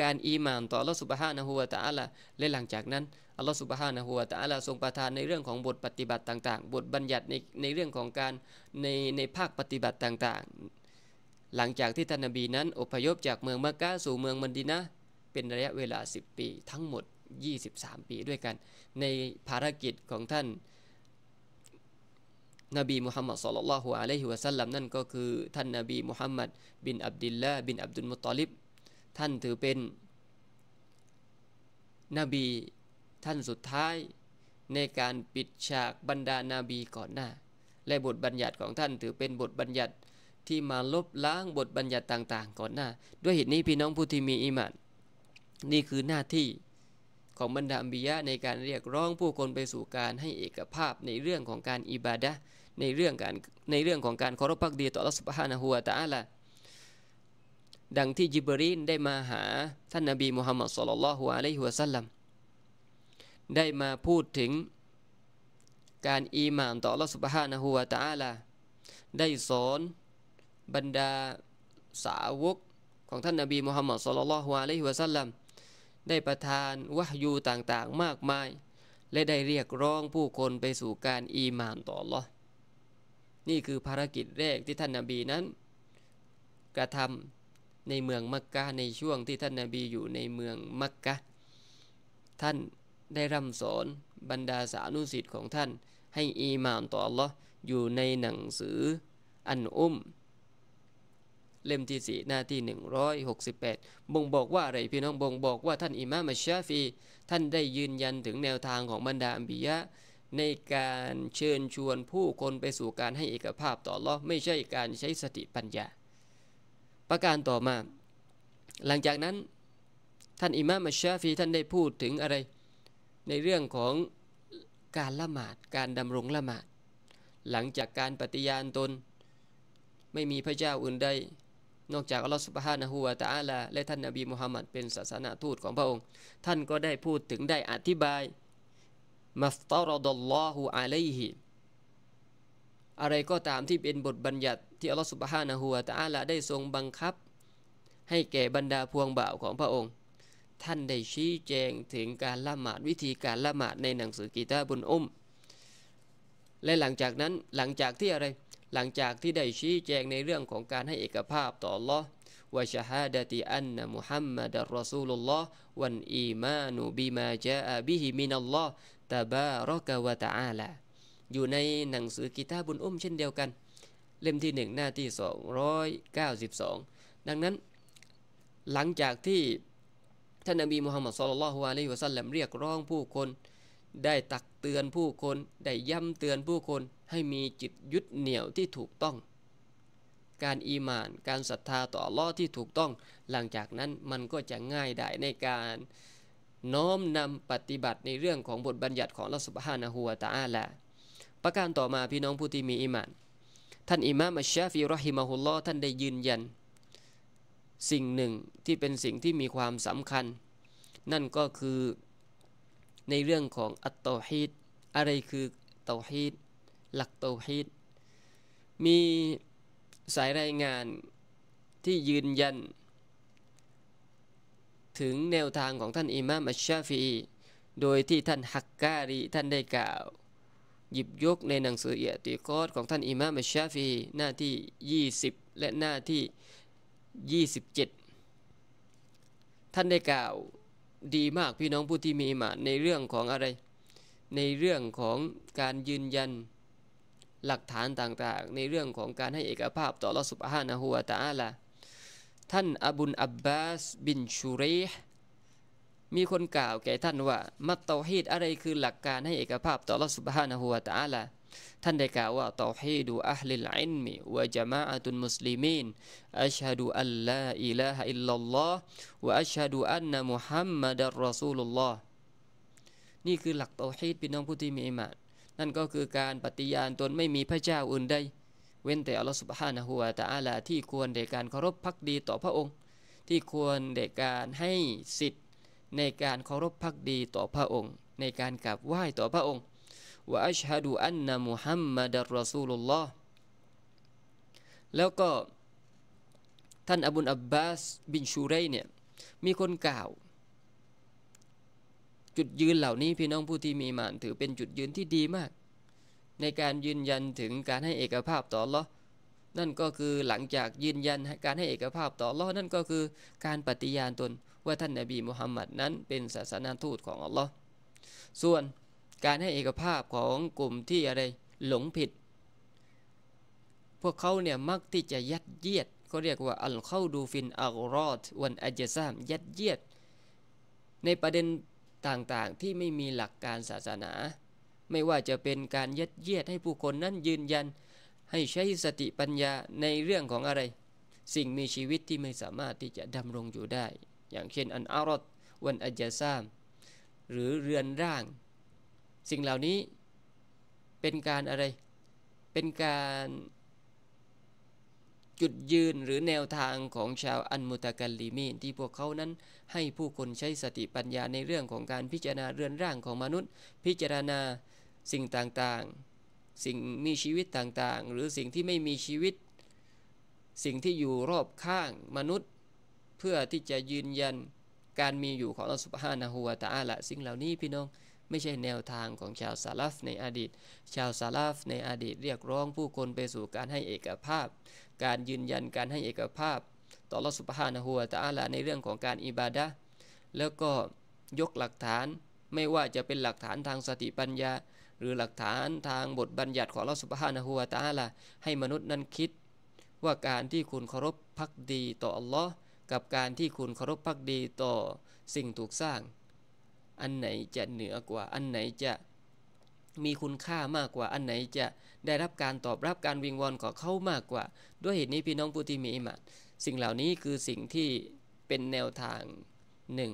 การอีหมานต่ออัลลอฮฺสุบฮานะฮูวาตาอัลาและหลังจากนั้นอัลลอฮฺสุบฮานะฮูวาตาอัลาทรงประทานในเรื่องของบทปฏิบัติต่าง ๆ บทบัญญัติในในเรื่องของการในในภาคปฏิบัติต่าง ๆ หลังจากที่ท่านนบีนั้น อพยพจากเมืองมักกะสู่เมืองมันดีนะเป็นระยะเวลา 10 ปีทั้งหมด 23 ปีด้วยกัน ในภารกิจของท่านนบีมุฮัมมัดสุลลัลลอฮุอะลัยฮิวะสัลลัมนั่นก็คือท่านนบีมุฮัมมัดบินอับดุลลาบินอับดุลมุตตอลิบท่านถือเป็นนบีท่านสุดท้ายในการปิดฉากบรรดานาบีก่อนหน้า และบทบัญญัติของท่านถือเป็นบทบัญญัติที่มาลบล้างบทบัญญัติต่าง ๆ ก่อนหน้า ด้วยเหตุนี้พี่น้องผู้ที่มีอิมานนี่คือหน้าที่ของบรรดาอัมบียะในการเรียกร้องผู้คนไปสู่การให้เอกภาพในเรื่องของการอิบาดะในเรื่องการในเรื่องของการเคารพพักดีต่อรัศมีฮานะฮัวตาละดังที่ยิบรีนได้มาหาท่านนบีมุฮัมมัดสุลลัลฮุอะลัยฮุวะสัลลัมได้มาพูดถึงการอีหมานต่อละอสุบฮานะฮูวาตาลาได้สอนบรรดาสาวกของท่านนบีมุฮัมมัดสุลลัลฮุอะลัยฮุวะสัลลัมได้ประทานวะยูต่างๆมากมาย และได้เรียกร้องผู้คนไปสู่การอีหมานต่อละอนี่คือภารกิจแรกที่ท่านนาบีนั้นกระทำในเมืองมักกะในช่วงที่ท่านนาบีอยู่ในเมืองมักกะท่านได้ร่ำสอนบรรดาสานุสิทธิ์ของท่านให้อีมามต่ออัลลอฮ์อยู่ในหนังสืออันอุ้มเล่มที่สี่หน้าที่ 168บ่งบอกว่าอะไรพี่น้องบ่งบอกว่าท่านอิมามัชาฟีท่านได้ยืนยันถึงแนวทางของบรรดาอัมบียะในการเชิญชวนผู้คนไปสู่การให้เอกภาพต่ออลอไม่ใช่การใช้สติปัญญาประการต่อมา หลังจากนั้นท่านอิมามอัชชาฟีท่านได้พูดถึงอะไร ในเรื่องของการละหมาด การดำรงละหมาดหลังจากการปฏิญาณตน ไม่มีพระเจ้าอื่นใดนอกจากอัลลอฮฺสุบฮานะฮูวาตาลาและท่านนาบีมุฮัมมัดเป็น ศาสนาทูตของพระองค์ ท่านก็ได้พูดถึงได้อธิบาย มัฟตารดัลลอฮฺอะลัยฮิ อะไรก็ตามที่เป็นบทบัญญัติที่อัลลอฮฺสุบฮานะฮูวาตาละได้ทรงบังคับ ให้แก่บรรดาพวงบ่าวของพระองค์ ท่านได้ชี้แจงถึงการละหมาด วิธีการละหมาด ในหนังสือกีตาบุญอุม และหลังจากนั้นหลังจากที่อะไร หลังจากที่ได้ชี้แจงในเรื่องของการให้เอกภาพต่ออัลลอฮ์วะชฮาดติอันนะมุฮัมมัดรอซูลุลลอฮ์วันอีมานุบิมาจาบิฮิมินัลลอฮ์ตะบารอกะวะตะอาลาอยู่ในหนังสือกีตาบุญอุ้มเช่นเดียวกันเล่มที่1หน้าที่ 292 ดังนั้นหลังจากที่ท่านนบีมุฮัมมัดสุลลัลฮุวาลิวะซัลลัมเรียกร้องผู้คน ได้ตักเตือนผู้คน ได้ย้ำเตือนผู้คนให้มีจิตยึดเหนี่ยวที่ถูกต้อง การอีมานการศรัทธาต่อล่อที่ถูกต้อง หลังจากนั้นมันก็จะง่ายได้ในการน้อมนำปฏิบัติในเรื่องของบทบัญญัติของลัสุบานะฮัวตาอาลาประการต่อมาพี่น้องผู้ที่มีอิมานท่านอิมามอัชชาฟีรอฮิมาฮุลลอท่านได้ยืนยัน สิ่งหนึ่งที่เป็นสิ่งที่มีความสำคัญ นั่นก็คือในเรื่องของอัตตอฮีดอะไรคือเตาฮีดหลักเตาฮีดมีสายรายงานที่ยืนยันถึงแนวทางของท่านอิมามอัชชาฟีโดยที่ท่านฮักการีท่านได้กล่าวหยิบยกในหนังสือเอียติคอดของท่านอิมามชาฟีหน้าที่ 20 และหน้าที่ 27 ท่านได้กล่าวดีมากพี่น้องผู้ที่มีมาในเรื่องของอะไร ในเรื่องของการยืนยันหลักฐานต่างๆ ในเรื่องของการให้เอกภาพต่อรัสุบฮานะฮูวาตาลาท่านอบุลอับบาสบินชูเรหมีคนกล่าวแก่ท่านว่า มัตตอฮีดอะไรคือหลักการให้เอกภาพต่อรัสุบฮานะฮูวะตาละท่านได้กล่าวว่าตอฮีดูอัลลิลอินมีวะจามะอตุลมุสลิมีนอัชฮะดูอัลลาอิลาฮะอิลลัลลอฮ์วะอัชฮะดูอันนะมุฮัมมัดรอซูลุลลอฮ์นี่คือหลักตอฮีดพี่น้องผู้ที่มีอิมานนั่นก็คือการปฏิญาณตนไม่มีพระเจ้าอื่นใดเว้นแต่อัลลอฮ์สุบฮานะฮูวะตอาละที่ควรแด่การเคารพพักดีต่อพระองค์ ที่ควรแด่การให้สิทธิในการเคารพพักดีต่อพระองค์ ในการกราบไหว้ต่อพระองค์ ว่าอัชฮะดูอันนะมุฮัมมัดรอซูลุลลอฮ์แล้วก็ท่านอบุลอับบาสบินชูเรเนี่ยมีคนกล่าว จุดยืนเหล่านี้พี่น้องผู้ที่มีมานถือเป็นจุดยืนที่ดีมาก ในการยืนยันถึงการให้เอกภาพต่อลอนั่นก็คือหลังจากยืนยันการให้เอกภาพต่อลอนั่นก็คือการปฏิญาณตนว่าท่านนาบีมุฮัมมัดนั้นเป็นศาสนาทูตของอัลลอฮ์ส่วนการให้เอกภาพของกลุ่มที่อะไรหลงผิด พวกเขาเนี่ย มักที่จะยัดเยียดเขาเรียกว่าอัลเข้าดูฟินอัลรอดวันอัจซามยัดเยียด ในประเด็นต่างๆที่ไม่มีหลักการศาสนา ไม่ว่าจะเป็นการยัดเยียดให้ผู้คนนั้นยืนยัน ให้ใช้สติปัญญาในเรื่องของอะไร สิ่งมีชีวิตที่ไม่สามารถที่จะดำรงอยู่ได้อย่างเช่นอันอารอดวันอัจซามหรือเรือนร่าง สิ่งเหล่านี้เป็นการอะไรเป็นการจุดยืนหรือแนวทางของชาวอันมุตะกันลีมีนที่พวกเขานั้นให้ผู้คนใช้สติปัญญาในเรื่องของการพิจารณาเรือนร่างของมนุษย์ พิจารณาสิ่งต่างๆ สิ่งมีชีวิตต่างๆ หรือสิ่งที่ไม่มีชีวิต สิ่งที่อยู่รอบข้างมนุษย์พื่อที่จะยืนยันการมีอยู่ของอัลสุบฮานะฮูวตาอาละสิ่งเหล่านี้พี่น้อง ไม่ใช่แนวทางของชาวซาลาฟในอดีต ชาวซาลาฟในอดีตเรียกร้องผู้คนไปสู่การให้เอกภาพ การยืนยันการให้เอกภาพต่อรัสุบฮานะฮัวตาอาละในเรื่องของการอิบาดะแล้วก็ยกหลักฐานไม่ว่าจะเป็นหลักฐานทางสติปัญญาหรือหลักฐานทางบทบัญญัติของรัสุบฮานะฮัวตาอาละให้มนุษย์นั้นคิดว่าการที่คุณเคารพพักดีต่ออัลลอฮ์กับการที่คุณเคารพพักดีต่อสิ่งถูกสร้าง อันไหนจะเหนือกว่า อันไหนจะมีคุณค่ามากกว่า อันไหนจะได้รับการตอบรับการวิงวอนของเขามากกว่า ด้วยเหตุนี้พี่น้องผู้ที่มีอิมัดสิ่งเหล่านี้คือสิ่งที่เป็นแนวทางหนึ่ง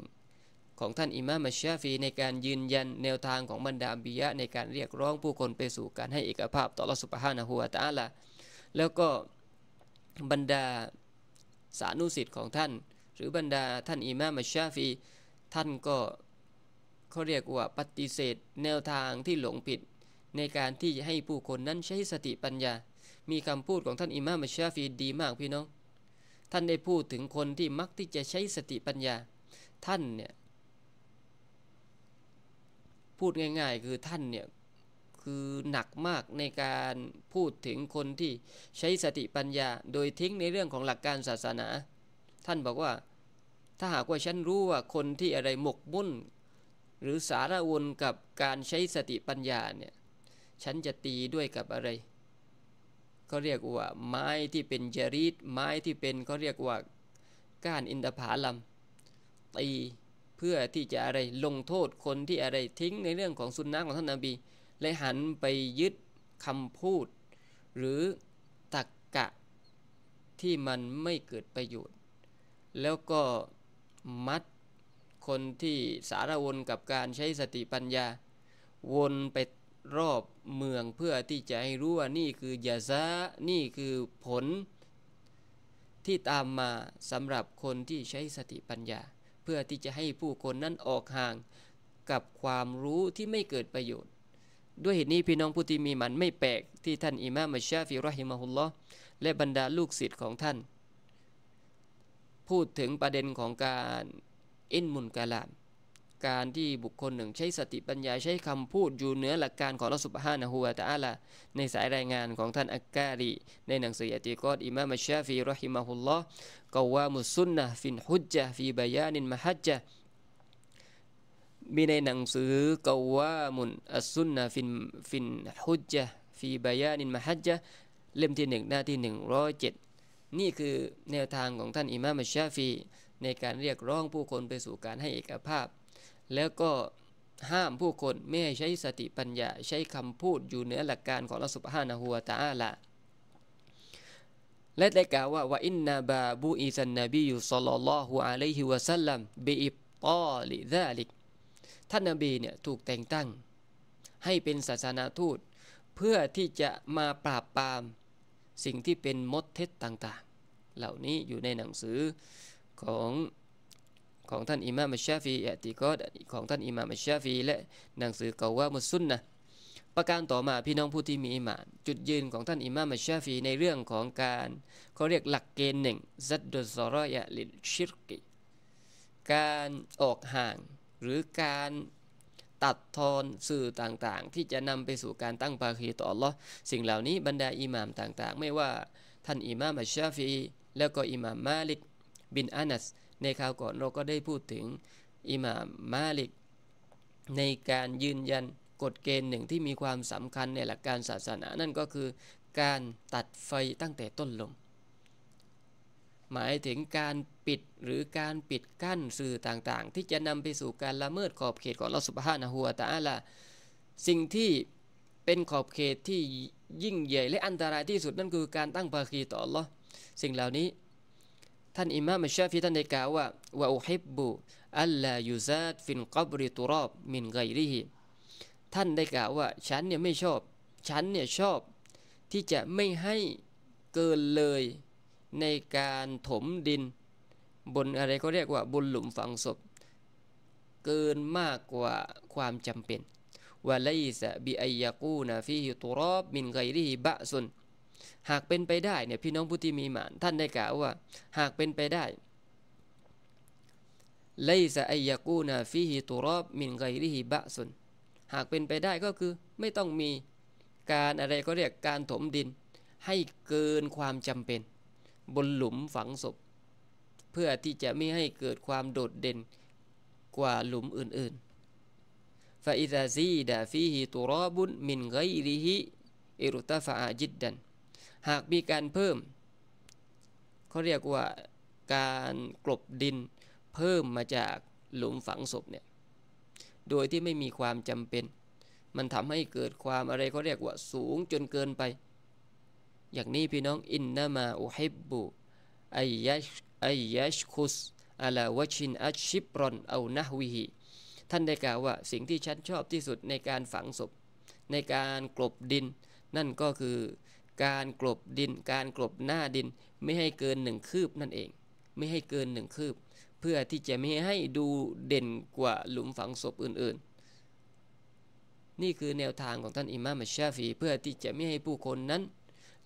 ของท่านอิมามชาฟี ในการยืนยัน แนวทางของบรรดาบิยะในการเรียกร้องผู้คนไปสู่การให้เอกภาพต่อรัสุภานะฮัวตาละแล้วก็บรรดาสานุสิทธิ์ของท่าน หรือบรรดาท่านอิมามัชชาฟี ท่านก็เขาเรียกว่าปฏิเสธ แนวทางที่หลงผิด ในการที่ให้ผู้คนนั้นใช้สติปัญญา มีคำพูดของท่านอิมามัชาฟีดีมากพี่น้อง ท่านได้พูดถึงคนที่มักที่จะใช้สติปัญญา ท่านเนี่ยพูดง่ายๆ คือท่านเนี่ยคือหนักมากในการพูดถึงคนที่ใช้สติปัญญา โดยทิ้งในเรื่องของหลักการศาสนา ท่านบอกว่าถ้าหากว่าฉันรู้ว่าคนที่อะไรหมกมุ่นหรือสารวนกับการใช้สติปัญญาเนี่ยฉันจะตีด้วยกับอะไรเขาเรียกว่า ไม้ที่เป็นจริตไม้ที่เป็นเขาเรียกว่าก้านอินทผลัมตีเพื่อที่จะอะไรลงโทษคนที่อะไรทิ้งในเรื่องของสุนนะของท่านนาบีและหันไปยึดคำพูด หรือตักกะที่มันไม่เกิดประโยชน์ แล้วก็มัดคนที่สารวนกับการใช้สติปัญญาวนไปรอบเมืองเพื่อที่จะให้รู้ว่านี่คือยาซะนี่คือผล ที่ตามมาสำหรับคนที่ใช้สติปัญญา เพื่อที่จะให้ผู้คนนั้นออกห่างกับความรู้ที่ไม่เกิดประโยชน์ด้วยเหตุนี้พี่น้องผู้ที่มีมันไม่แปลกที่ท่านอิมามมัชชาฟิรอฮิมะฮุลลอห์และบรรดาลูกศิษย์ของท่าน พูดถึงประเด็นของการอินมุนกาลาม การที่บุคคลหนึ่งใช้สติปัญญา ใช้คำพูดอยู่เหนือหลักการของรัสุบฮานะฮูวาตะอาลาในสายรายงานของท่านอักการีในหนังสืออัติกอดอิมามชาฟีรอฮิมะฮุลลอห์กาวามุสุนนะฟินฮุจจะฟีบายานินมหฮัจจะมีในหนังสือกาวามุนอัสซุนนะฟินฟินฮุจจะฟีบายานินมหัจจะเล่มที่หนึ่งหน้าที่หนึ่งร้อยเจ็ดนี่คือแนวทางของท่านอิมามชาฟีในการเรียกร้องผู้คนไปสู่การให้เอกภาพ แล้วก็ห้ามผู้คนไม่ให้ใช้สติปัญญาใช้คำพูดอยู่เหนือหลักการของรัสุภานะฮัวตาละและได้กล่าวว่าวอินนาบาบูอิสันนบีอยู่สลลัลลอฮุอะลัยฮิวะสัลลัมบิอิบตอลิซาลิกท่านนบีเนี่ยถูกแต่งตั้งให้เป็นศาสนาทูต เพื่อที่จะมาปราบปราม สิ่งที่เป็นมดเท็จต่างๆ เหล่านี้อยู่ในหนังสือของ ของท่านอิมามชาฟีอติกอดของ ท่าน อิมามชาฟี และหนังสือกาว่ามุสุนนะประการต่อมาพี่น้องผู้ที่มีอิมานจุดยืนของท่านอิมามชาฟีในเรื่องของการเขาเรียกหลักเกณฑ์หนึ่งซัดดุสรอยะลิชิรกิการออกห่างหรือการตัดทอนสื่อต่างๆ ที่จะนำไปสู่การตั้งภาคีต่อหรอสิ่งเหล่านี้บรรดาอิหม่ามต่างๆไม่ว่าท่านอิหม่ามอัชชาฟีแล้วก็อิหม่ามมาลิกบินอานัส ในคราวก่อนเราก็ได้พูดถึง อิหม่ามมาลิกในการยืนยันกฎเกณฑ์หนึ่งที่มีความสำคัญในหลักการศาสนานั่นก็คือการตัดไฟตั้งแต่ต้นลมหมายถึงการปิดหรือการปิดกั้นสื่อต่างๆ ที่จะนำไปสู่การละเมิดขอบเขตของเราสุบฮานหัวตาละสิ่งที่เป็นขอบเขตที่ยิ่งใหญ่ และอันตรายที่สุด นั่นคือการตั้งภาคีต่ออลอสิ่งเหล่านี้ท่านอิมามชาฟีท่านได้กล่าวว่า วะอุฮิบบุอัลลายูซาดฟินกับริตุรอบมินไกรีฮิท่านได้กล่าวว่าฉันเนี่ยไม่ชอบฉันเนี่ยชอบที่จะไม่ให้เกินเลยในการถมดิน บนอะไรก็เรียกว่าบนหลุมฝังศพ เกินมากกว่าความจำเป็นวะไลซะบิอัยกูนาฟีฮิตุรอบมินไกรีฮิบะซุน หากเป็นไปได้เนี่ยพี่น้องผู้ที่มีหมานท่านได้กล่าวว่า หากเป็นไปได้ไลซะอายกูนาฟีฮิตุรอบมินไกรีบะซุน หากเป็นไปได้ก็คือไม่ต้องมีการอะไรก็เรียกการถมดินให้เกินความจำเป็นบนหลุมฝังศพ เพื่อที่จะไม่ให้เกิดความโดดเด่นกว่าหลุมอื่นๆฟฟาาาอิิซซีีดฮตุบุนมินไกร ه ฮิ ا ิรุตาฟาอาจิดดันหากมีการเพิ่มเขาเรียกว่าการกลบดินเพิ่มมาจากหลุมฝังศพเนี่ยโดยที่ไม่มีความจำเป็น มันทำให้เกิดความอะไรเขาเรียกว่า สูงจนเกินไปอย่างนี้พี่น้องอินนามาอุฮิบบุอัยยัชอัยยคุสอาลาวชินอัชชิปรอนเอานะวิฮิท่านได้กล่าวว่า สิ่งที่ฉันชอบที่สุด ในการฝังศพ ในการกลบดิน นั่นก็คือ การกลบดิน การกลบหน้าดิน ไม่ให้เกินหนึ่งคืบ นั่นเอง ไม่ให้เกินหนึ่งคืบ เพื่อที่จะไม่ให้ดู เด่นกว่าหลุมฝังศพอื่นๆ นี่คือแนวทางของท่านอิมามชาฟีเพื่อที่จะไม่ให้ผู้คนนั้น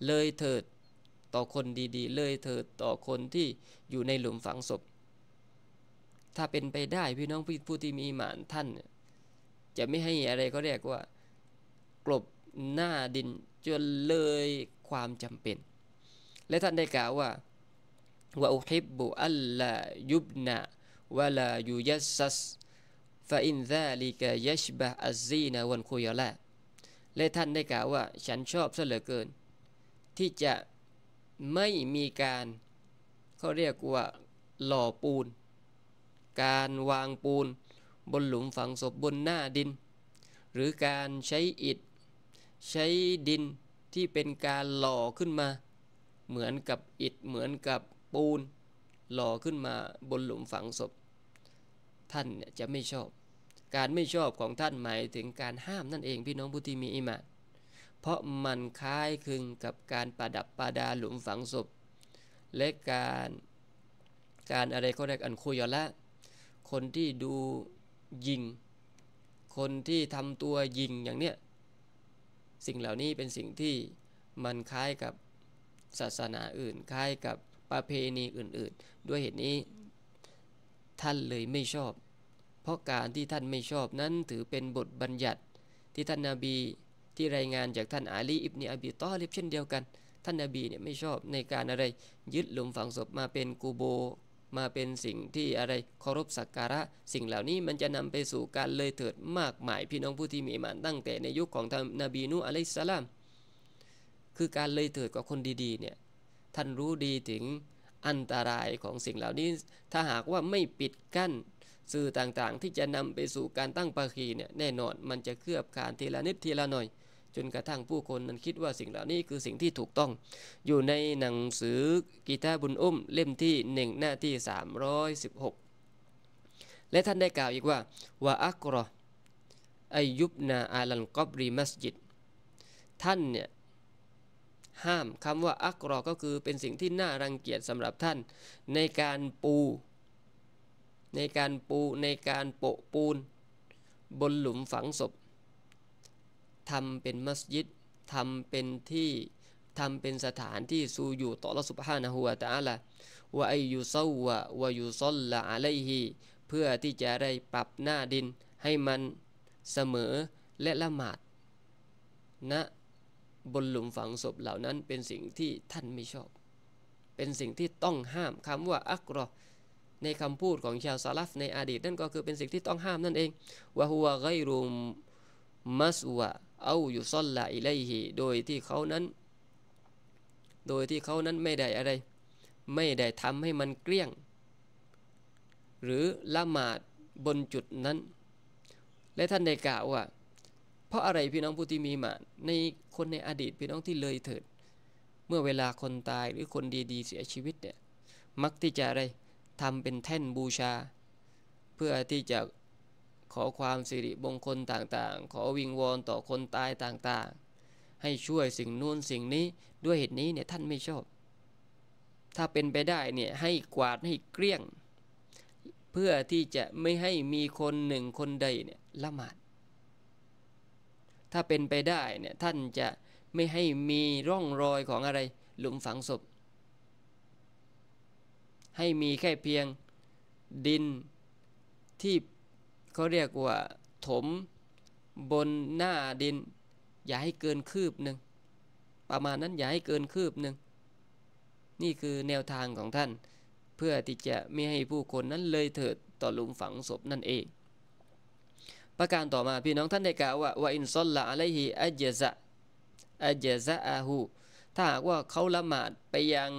เลยเถิดต่อคนดีๆ เลยเถิดต่อคนที่อยู่ในหลุมฝังศพ ถ้าเป็นไปได้พี่น้องผู้ที่มีหมานท่าน จะไม่ให้อะไรก็เรียกว่า กลบหน้าดินจนเลยความจำเป็น และท่านได้กล่าวว่าว่าอุฮิบบุอัลลายุบนาวะลา ยูยัสซัสฟาอิน ซาลิกะยัชบะอัซซีนาวันคุยละและท่านได้กล่าวว่า ฉันชอบเสเหลือเกินที่จะไม่มีการเขาเรียกว่าหล่อปูนการวางปูนบนหลุมฝังศพบนหน้าดิน หรือการใช้อิฐ ใช้ดินที่เป็นการหล่อขึ้นมาเหมือนกับอิฐเหมือนกับปูนหล่อขึ้นมาบนหลุมฝังศพท่านจะไม่ชอบ การไม่ชอบของท่านหมายถึงการห้ามนั่นเองพี่น้องผู้ที่มีอิมานเพราะมันคล้ายคลึงกับการประดับประดาหลุมฝังศพ และการการอะไรก็ได้อันคุยอละ คนที่ดูยิง คนที่ทำตัวยิงอย่างเนี้ยสิ่งเหล่านี้เป็นสิ่งที่มันคล้ายกับศาสนาอื่นคล้ายกับประเพณีอื่นๆ ด้วยเหตุนี้ท่านเลยไม่ชอบ เพราะการที่ท่านไม่ชอบนั้นถือเป็นบทบัญญัติที่ท่านนาบีที่รายงานจากท่านอาลีอิบเนอบีตอลิบเช่นเดียวกัน ท่านอบีเนี่ยไม่ชอบในการอะไรยึดหลุมฝังศพมาเป็นกูโบ มาเป็นสิ่งที่อะไรเคารพสักการะสิ่งเหล่านี้มันจะนำไปสู่การเลยเถิดมากมายพี่น้องผู้ที่มีมานตั้งแต่ในยุคของท่านนบีนูอะลัยสลามคือการเลยเถิดกับคนดีๆเนี่ยท่านรู้ดีถึงอันตรายของสิ่งเหล่านี้ ถ้าหากว่าไม่ปิดกั้นสื่อต่างๆที่จะนำไปสู่การตั้งปาคีเนี่ยแน่นอนมันจะเคลือบคานทีละนิดทีละหน่อยจนกระทั่งผู้คนนั้นคิดว่าสิ่งเหล่านี้คือสิ่งที่ถูกต้องอยู่ในหนังสือกีตาบุญอุ้ม เล่มที่หนึ่งหน้าที่ 316 และท่านได้กล่าวอีกว่าวะอักรออายุบนาอาลันกอบรีมัสยิดท่านเนี่ยห้ามคำว่าอักรอ ก็คือเป็นสิ่งที่น่ารังเกียจสำหรับท่านในการปู ในการปูในการโปะปูนบนหลุมฝังศพทำเป็นมัสยิด ทำเป็นที่ ทำเป็นสถานที่ซูอยู่ต่อละสุบฮานะฮัวาตาละวะไอยูซวะวะยูซอลละอะไลฮีเพื่อที่จะได้ปรับหน้าดิน ให้มันเสมอและละหมาดณนะบนหลุมฝังศพเหล่านั้น เป็นสิ่งที่ท่านไม่ชอบ เป็นสิ่งที่ต้องห้ามคำว่าอักรอในคำพูดของชาวซาลัฟในอดีตนั่นก็คือเป็นสิ่งที่ต้องห้ามนั่นเองวะฮัวไกรุมมัสวะเอาอยู่ซ่อนละอิเลฮีโดยที่เขานั้น โดยที่เขานั้นไม่ได้อะไร ไม่ได้ทำให้มันเกลี้ยง หรือละหมาดบนจุดนั้น และท่านได้กล่าวว่า เพราะอะไรพี่น้องผู้ที่มีหมาดในคนในอดีตพี่น้องที่เลยเถิด เมื่อเวลาคนตายหรือคนดีๆ เสียชีวิตเนี่ย มักที่จะอะไรทำเป็นแท่นบูชา เพื่อที่จะขอความสิริมงคลต่างๆ ขอวิงวอนต่อคนตายต่างๆ ให้ช่วยสิ่งนู้นสิ่งนี้ด้วยเหตุนี้เนี่ยท่านไม่ชอบ ถ้าเป็นไปได้เนี่ยให้กวาดให้เกลี้ยง เพื่อที่จะไม่ให้มีคนหนึ่งคนใดเนี่ยละหมาด ถ้าเป็นไปได้เนี่ยท่านจะไม่ให้มีร่องรอยของอะไรหลุมฝังศพ ให้มีแค่เพียงดินที่เขาเรียกว่าถมบนหน้าดิน อย่าให้เกินคืบหนึ่งประมาณนั้นอย่าให้เกินคืบหนึ่งนี่คือแนวทางของท่าน เพื่อที่จะไม่ให้ผู้คนนั้นเลยเถิดต่อหลุมฝังศพนั่นเอง ประการต่อมาพี่น้องท่านได้กล่าวว่าวอินซอลละอะลัฮิอัจจะอัจจะอาหูถ้าหากว่าเขาละหมาดไปยัง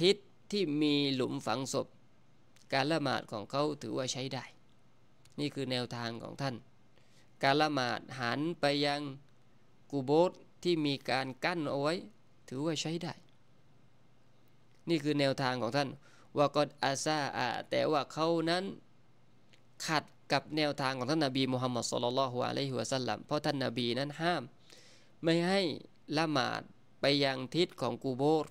ทิศที่มีหลุมฝังศพ การละหมาดของเขาถือว่าใช้ได้นี่คือแนวทางของท่านการละหมาดหันไปยังกูโบสที่มีการกั้นเอาไว้ถือว่าใช้ได้ นี่คือแนวทางของท่านว่ากอดอาซาอาแต่ว่าเขานั้น ขัดกับแนวทางของท่านนาบีมุฮัมมัดสุลลัลฮุอะลัยฮิวะสัลลัมเพราะท่านนาบีนั้นห้าม ไม่ให้ละหมาดไปยังทิศของกูโบส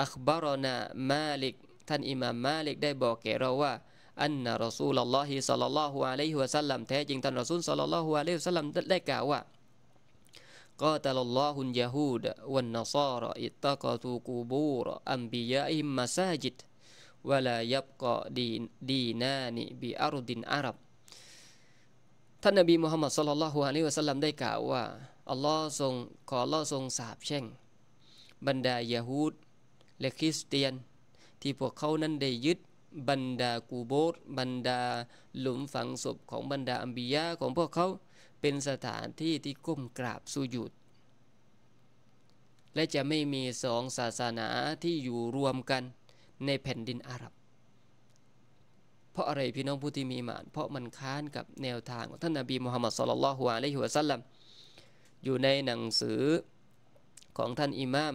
อัคบารอนามาลิกท่านอิมามมาลิกได้บอกแก่เราว่าอันนะรอูลลอฮิสัลลัลลอฮุอะลัยฮิวะสัลลัมแท้จริงท่านรอซูลสัลลัลลอฮุอะลัยฮิวะสัลลัมได้กล่าวว่าก็ตลลอฮุนยะฮูดวันนซารอิตตะกตูกูบูรอัมบิยาอิมมาซาจิดวลายับกอดีดีนานิบิอารุดินอาหรับท่านนบีมุฮัมมัดสุลลัลฮุอะลัยฮิวะสัลลัมได้กล่าวว่าอัลลอฮ์ทรงขออัลลอฮ์ทรงสาบแช่งบรรดายะฮูด และคริสเตียนที่พวกเขานั้นได้ยึดบรรดากูโบสบรรดาหลุมฝังศพของบรรดาอัมบียะของพวกเขาเป็นสถานที่ที่ก้มกราบสุยุดและจะไม่มีสองศาสนาที่อยู่รวมกันในแผ่นดินอาหรับ เพราะอะไรพี่น้องผู้ที่มีมาน เพราะมันค้านกับแนวทางของท่านนาบีมุฮัมมัดสุลลัลฮุอะลัยฮิวะสัลลัมอยู่ในหนังสือของท่านอิมาม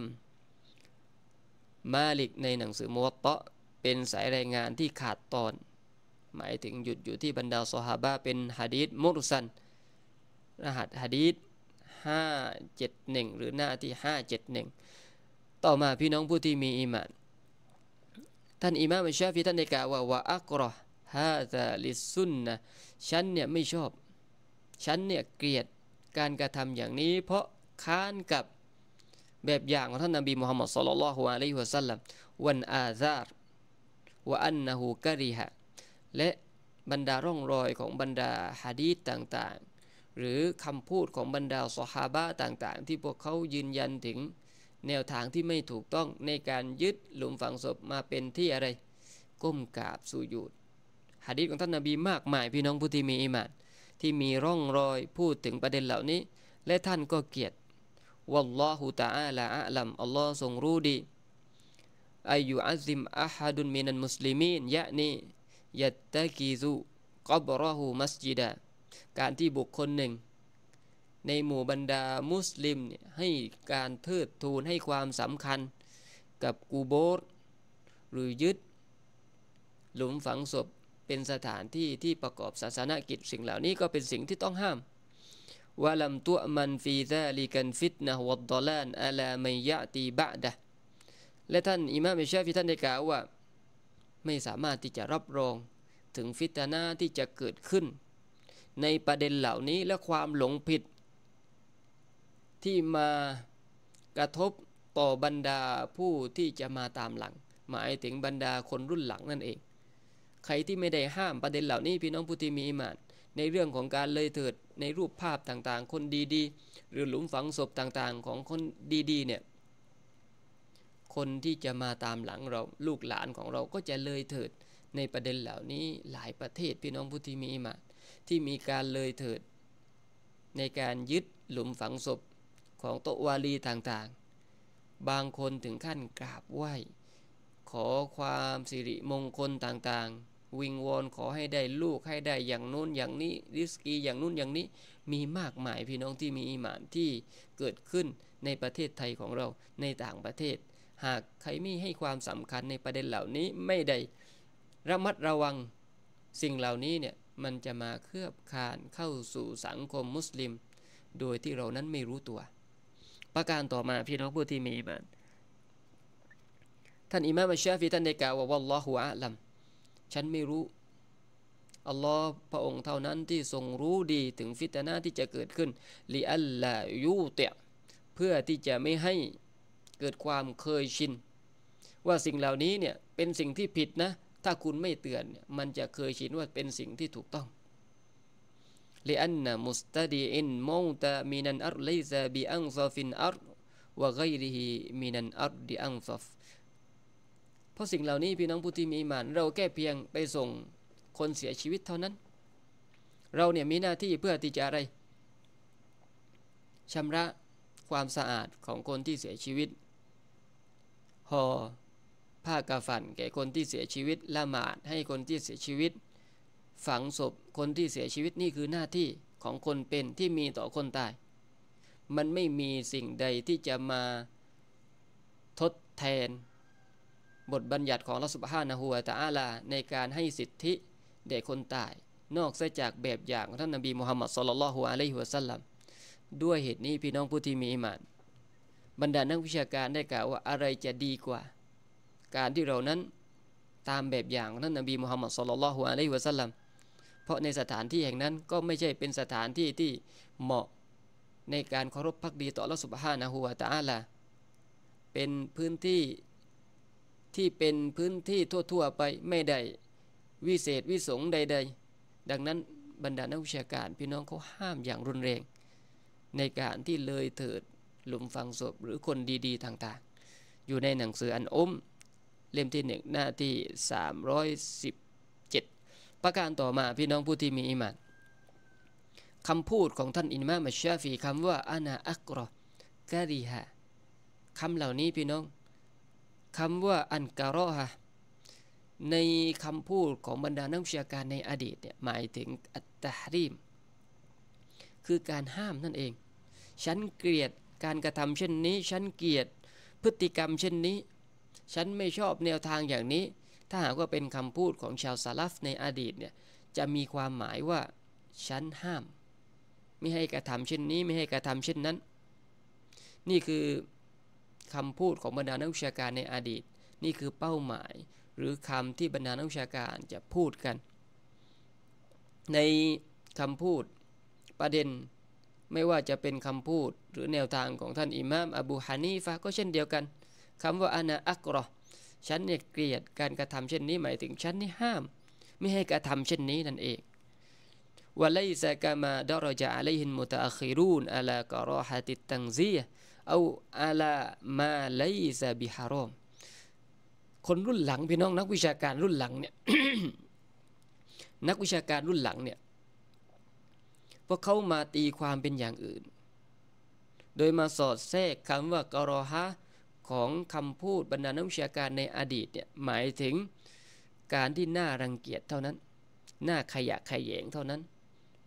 มาลิกในหนังสือมุวัตตะเป็นสายรายงานที่ขาดตอน หมายถึงหยุดอยู่ที่บรรดาซอฮาบะเป็นฮะดีษมุรุสัน รหัสฮะดีษ571 หรือหน้าที่ 571 ต่อมาพี่น้องผู้ที่มีอิมานท่านอิมามชาฟีท่านได้กล่าวว่าวะอักรอฮาซาลิซุนนะฉันเนี่ยไม่ชอบ ฉันเนี่ยเกลียดการกระทำอย่างนี้ เพราะค้านกับแบบอย่างของท่านนบีมุฮัมมัดสุลลัลฮุอะลัยฮิวะสัลลัมวันอาซารวะอันนาหูกะริฮะและบรรดาร่องรอยของบรรดาฮะดีษต่างๆ หรือคำพูดของบรรดาสฮาบะต่างๆ ที่พวกเขายืนยันถึงแนวทางที่ไม่ถูกต้องในการยึดหลุมฝังศพมาเป็นที่อะไร ก้มกราบสุญูดฮะดีษของท่านนาบีมากมายพี่น้องผู้ที่มีอิมานที่มีร่องรอยพูดถึงประเด็นเหล่านี้ และท่านก็เกียรติวัลลอฮุตาอาลาอัลัมอัลลอฮ์ทรงรู้ดีอายุอัซิมอาฮัดุนมินันมุสลิมีนยะนียัตตะกีซุกอบรอฮูมัสยิดะการที่บุคคลหนึ่ง ในหมู่บรรดามุสลิมให้การเทิดทูนให้ความสำคัญกับกูโบสหรือยึดหลุมฝังศพเป็นสถานที่ที่ประกอบศาสนกิจสิ่งเหล่านี้ก็เป็นสิ่งที่ต้องห้ามวะลัมตุมันฟีซาลิกันฟิตนะวัดดลานอะลามัยยะตีบะดะและท่านอิมามชาฟิท่านได้กล่าวว่า ไม่สามารถที่จะรับรองถึงฟิตนาที่จะเกิดขึ้น ในประเด็นเหล่านี้และความหลงผิดที่มากระทบต่อบรรดาผู้ที่จะมาตามหลัง หมายถึงบรรดาคนรุ่นหลังนั่นเอง ใครที่ไม่ได้ห้ามประเด็นเหล่านี้พี่น้องผู้ที่มีอิมานในเรื่องของการเลยเถิดในรูปภาพต่างๆ คนดีๆ หรือหลุมฝังศพต่างๆของคนดี ๆ เนี่ยคนที่จะมาตามหลังเราลูกหลานของเราก็จะเลยเถิด ในประเด็นเหล่านี้หลายประเทศพี่น้องผู้ที่มีมาที่มีการเลยเถิด ในการยึดหลุมฝังศพของโตวาลีต่างๆ บางคนถึงขั้นกราบไหว้ขอความสิริมงคลต่างๆ วิงวอนขอให้ได้ลูกให้ได้อย่างนู้นอย่างนี้ริสกีอย่างนู้นอย่างนี้มีมากมายพี่น้องที่มีอิมานที่เกิดขึ้นในประเทศไทยของเราในต่างประเทศหากใครไม่ให้ความสำคัญในประเด็นเหล่านี้ไม่ได้ระมัดระวังสิ่งเหล่านี้เนี่ยมันจะมาเคลือบคานเข้าสู่สังคมมุสลิม โดยที่เรานั้นไม่รู้ตัว ประการต่อมาพี่น้องผู้ที่มีบานท่านอิมามอัชชาฟีท่านได้กล่าวว่าวัลลอฮุอาลัมฉันไม่รู้ อัลลอฮ์พระองค์เท่านั้นที่ทรงรู้ดีถึงฟิตนาที่จะเกิดขึ้นลิอัลลายูเตะเพื่อที่จะไม่ให้เกิดความเคยชิน ว่าสิ่งเหล่านี้เนี่ย เป็นสิ่งที่ผิดนะ ถ้าคุณไม่เตือนมันจะเคยชินว่าเป็นสิ่งที่ถูกต้อง ل น ن م س ت ล ع موت من الأرض ليس بأنصف ا ل أ ฮีมินันอัลดีอังซอฟเพราะสิ่งเหล่านี้พี่น้องผู้ที่มีมาน เราแค่เพียงไปส่งคนเสียชีวิตเท่านั้น เราเนี่ยมีหน้าที่เพื่อที่จะอะไรชำระความสะอาดของคนที่เสียชีวิตหอผ้ากาฝันแก่คนที่เสียชีวิตละหมาดให้คนที่เสียชีวิต ฝังศพคนที่เสียชีวิตนี่คือหน้าที่ของคนเป็นที่มีต่อคนตาย มันไม่มีสิ่งใดที่จะมาทดแทน บทบัญญัติของรัสุบฮานาหัวตาอาลาในการให้สิทธิเด็กคนตาย นอกเสียจากแบบอย่างของท่านนบีมุฮัมมัดสุลลัลฮุอะลัยฮิวะสัลลัมด้วยเหตุนี้พี่น้องผู้ที่มีอิมานบรรดานักวิชาการได้กล่าวว่าอะไรจะดีกว่า การที่เรานั้นตามแบบอย่างอท่านนบีมุฮัมมัดสุลลัลฮุอะลัยฮิวะสัลลัมเพราะในสถานที่แห่งนั้นก็ไม่ใช่เป็นสถานที่ที่เหมาะในการเคารพพักดีต่อละสุบฮานะฮุวะตาอาลาเป็นพื้นที่ที่เป็นพื้นที่ทั่วๆไปไม่ได้ วิเศษวิสงใดๆ ดังนั้นบรรดานักวิชาการพี่น้องเขาห้ามอย่างรุนแรง ในการที่เลยเถิดหลุมฝังศพหรือคนดีๆ ต่าง ๆ อยู่ในหนังสืออันอ้ม เล่มที่หนึ่งหน้าที่ 317 ประการต่อมาพี่น้องผู้ที่มีอิมานคำพูดของท่านอินมามัชชาฟีคำว่า อานาอักรอกะรีฮะคำเหล่านี้พี่น้องคำว่าอันการอฮะในคำพูดของบรรดานักวิชาการในอดีตเนี่ยหมายถึงอัตตารีม คือการห้ามนั่นเอง ฉันเกลียดการกระทำเช่นนี้ ฉันเกลียดพฤติกรรมเช่นนี้ฉันไม่ชอบแนวทางอย่างนี้ ถ้าหากว่าเป็นคำพูดของชาวซาลฟในอดีตเนี่ย จะมีความหมายว่า ฉันห้าม ไม่ให้กระทำเช่นนี้ไม่ให้กระทำเช่นนั้น นี่คือคำพูดของบรรดานักวิชาการในอดีตนี่คือเป้าหมายหรือคำที่บรรดานักวิชาการจะพูดกัน ในคำพูดประเด็นไม่ว่าจะเป็นคำพูดหรือแนวทางของท่านอิหม่ามอบูฮานีฟะก็เช่นเดียวกันคำว่าอานาอักรอฉันเนี่ยเกลียดการกระทำเช่นนี้หมายถึงฉันนี่ห้าม ไม่ให้กระทำเช่นนี้นั่นเองวะไลซะกามาดารจาอะลัยฮินมุตะอัคิรูนอะลากะรอฮะติตังซีเอาอะลามาไลซะบิฮารอมคนรุ่นหลังพี่น้องนักวิชาการรุ่นหลังเนี่ย นักวิชาการรุ่นหลังเนี่ยพวกเขามาตีความเป็นอย่างอื่น โดยมาสอดแทรกคำว่ากรอฮะของคำพูดบรรดานักวิชาการในอดีตเนี่ยหมายถึงการที่น่ารังเกียจเท่านั้น น่าขยะขยงเท่านั้น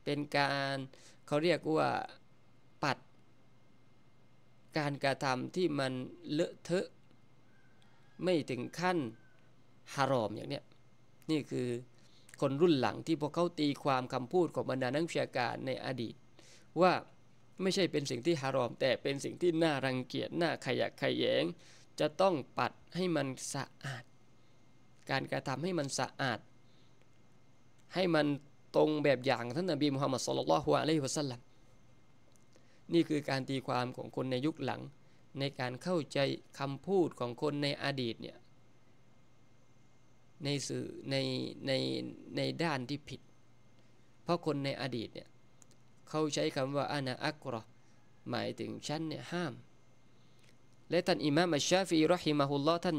เป็นการเขาเรียกว่าปัด การกระทำที่มันเลอะเทอะ ไม่ถึงขั้นฮารอมอย่างเนี้ยนี่คือคนรุ่นหลังที่พวกเขาตีความคำพูดของบรรดานักวยชาการในอดีต ว่าไม่ใช่เป็นสิ่งที่ฮารอม แต่เป็นสิ่งที่น่ารังเกียจน่าขยะขยแยง จะต้องปัดให้มันสะอาด การกระทำให้มันสะอาด ให้มันตรงแบบอย่างท่านนบีมุฮามมัดสุลลัลฮวาอะลัยฮุสัลลัมนี่คือการตีความของคนในยุคหลังในการเข้าใจคำพูดของคนในอดีตเนี่ยในสื่อในในในด้านที่ผิด เพราะคนในอดีตเนี่ย เขาใช้คำว่าอานาอักรอหมายถึงฉันเนี่ยห้าม และท่านอิมามอัชชาฟีรอฮิมาฮุลลอท่าน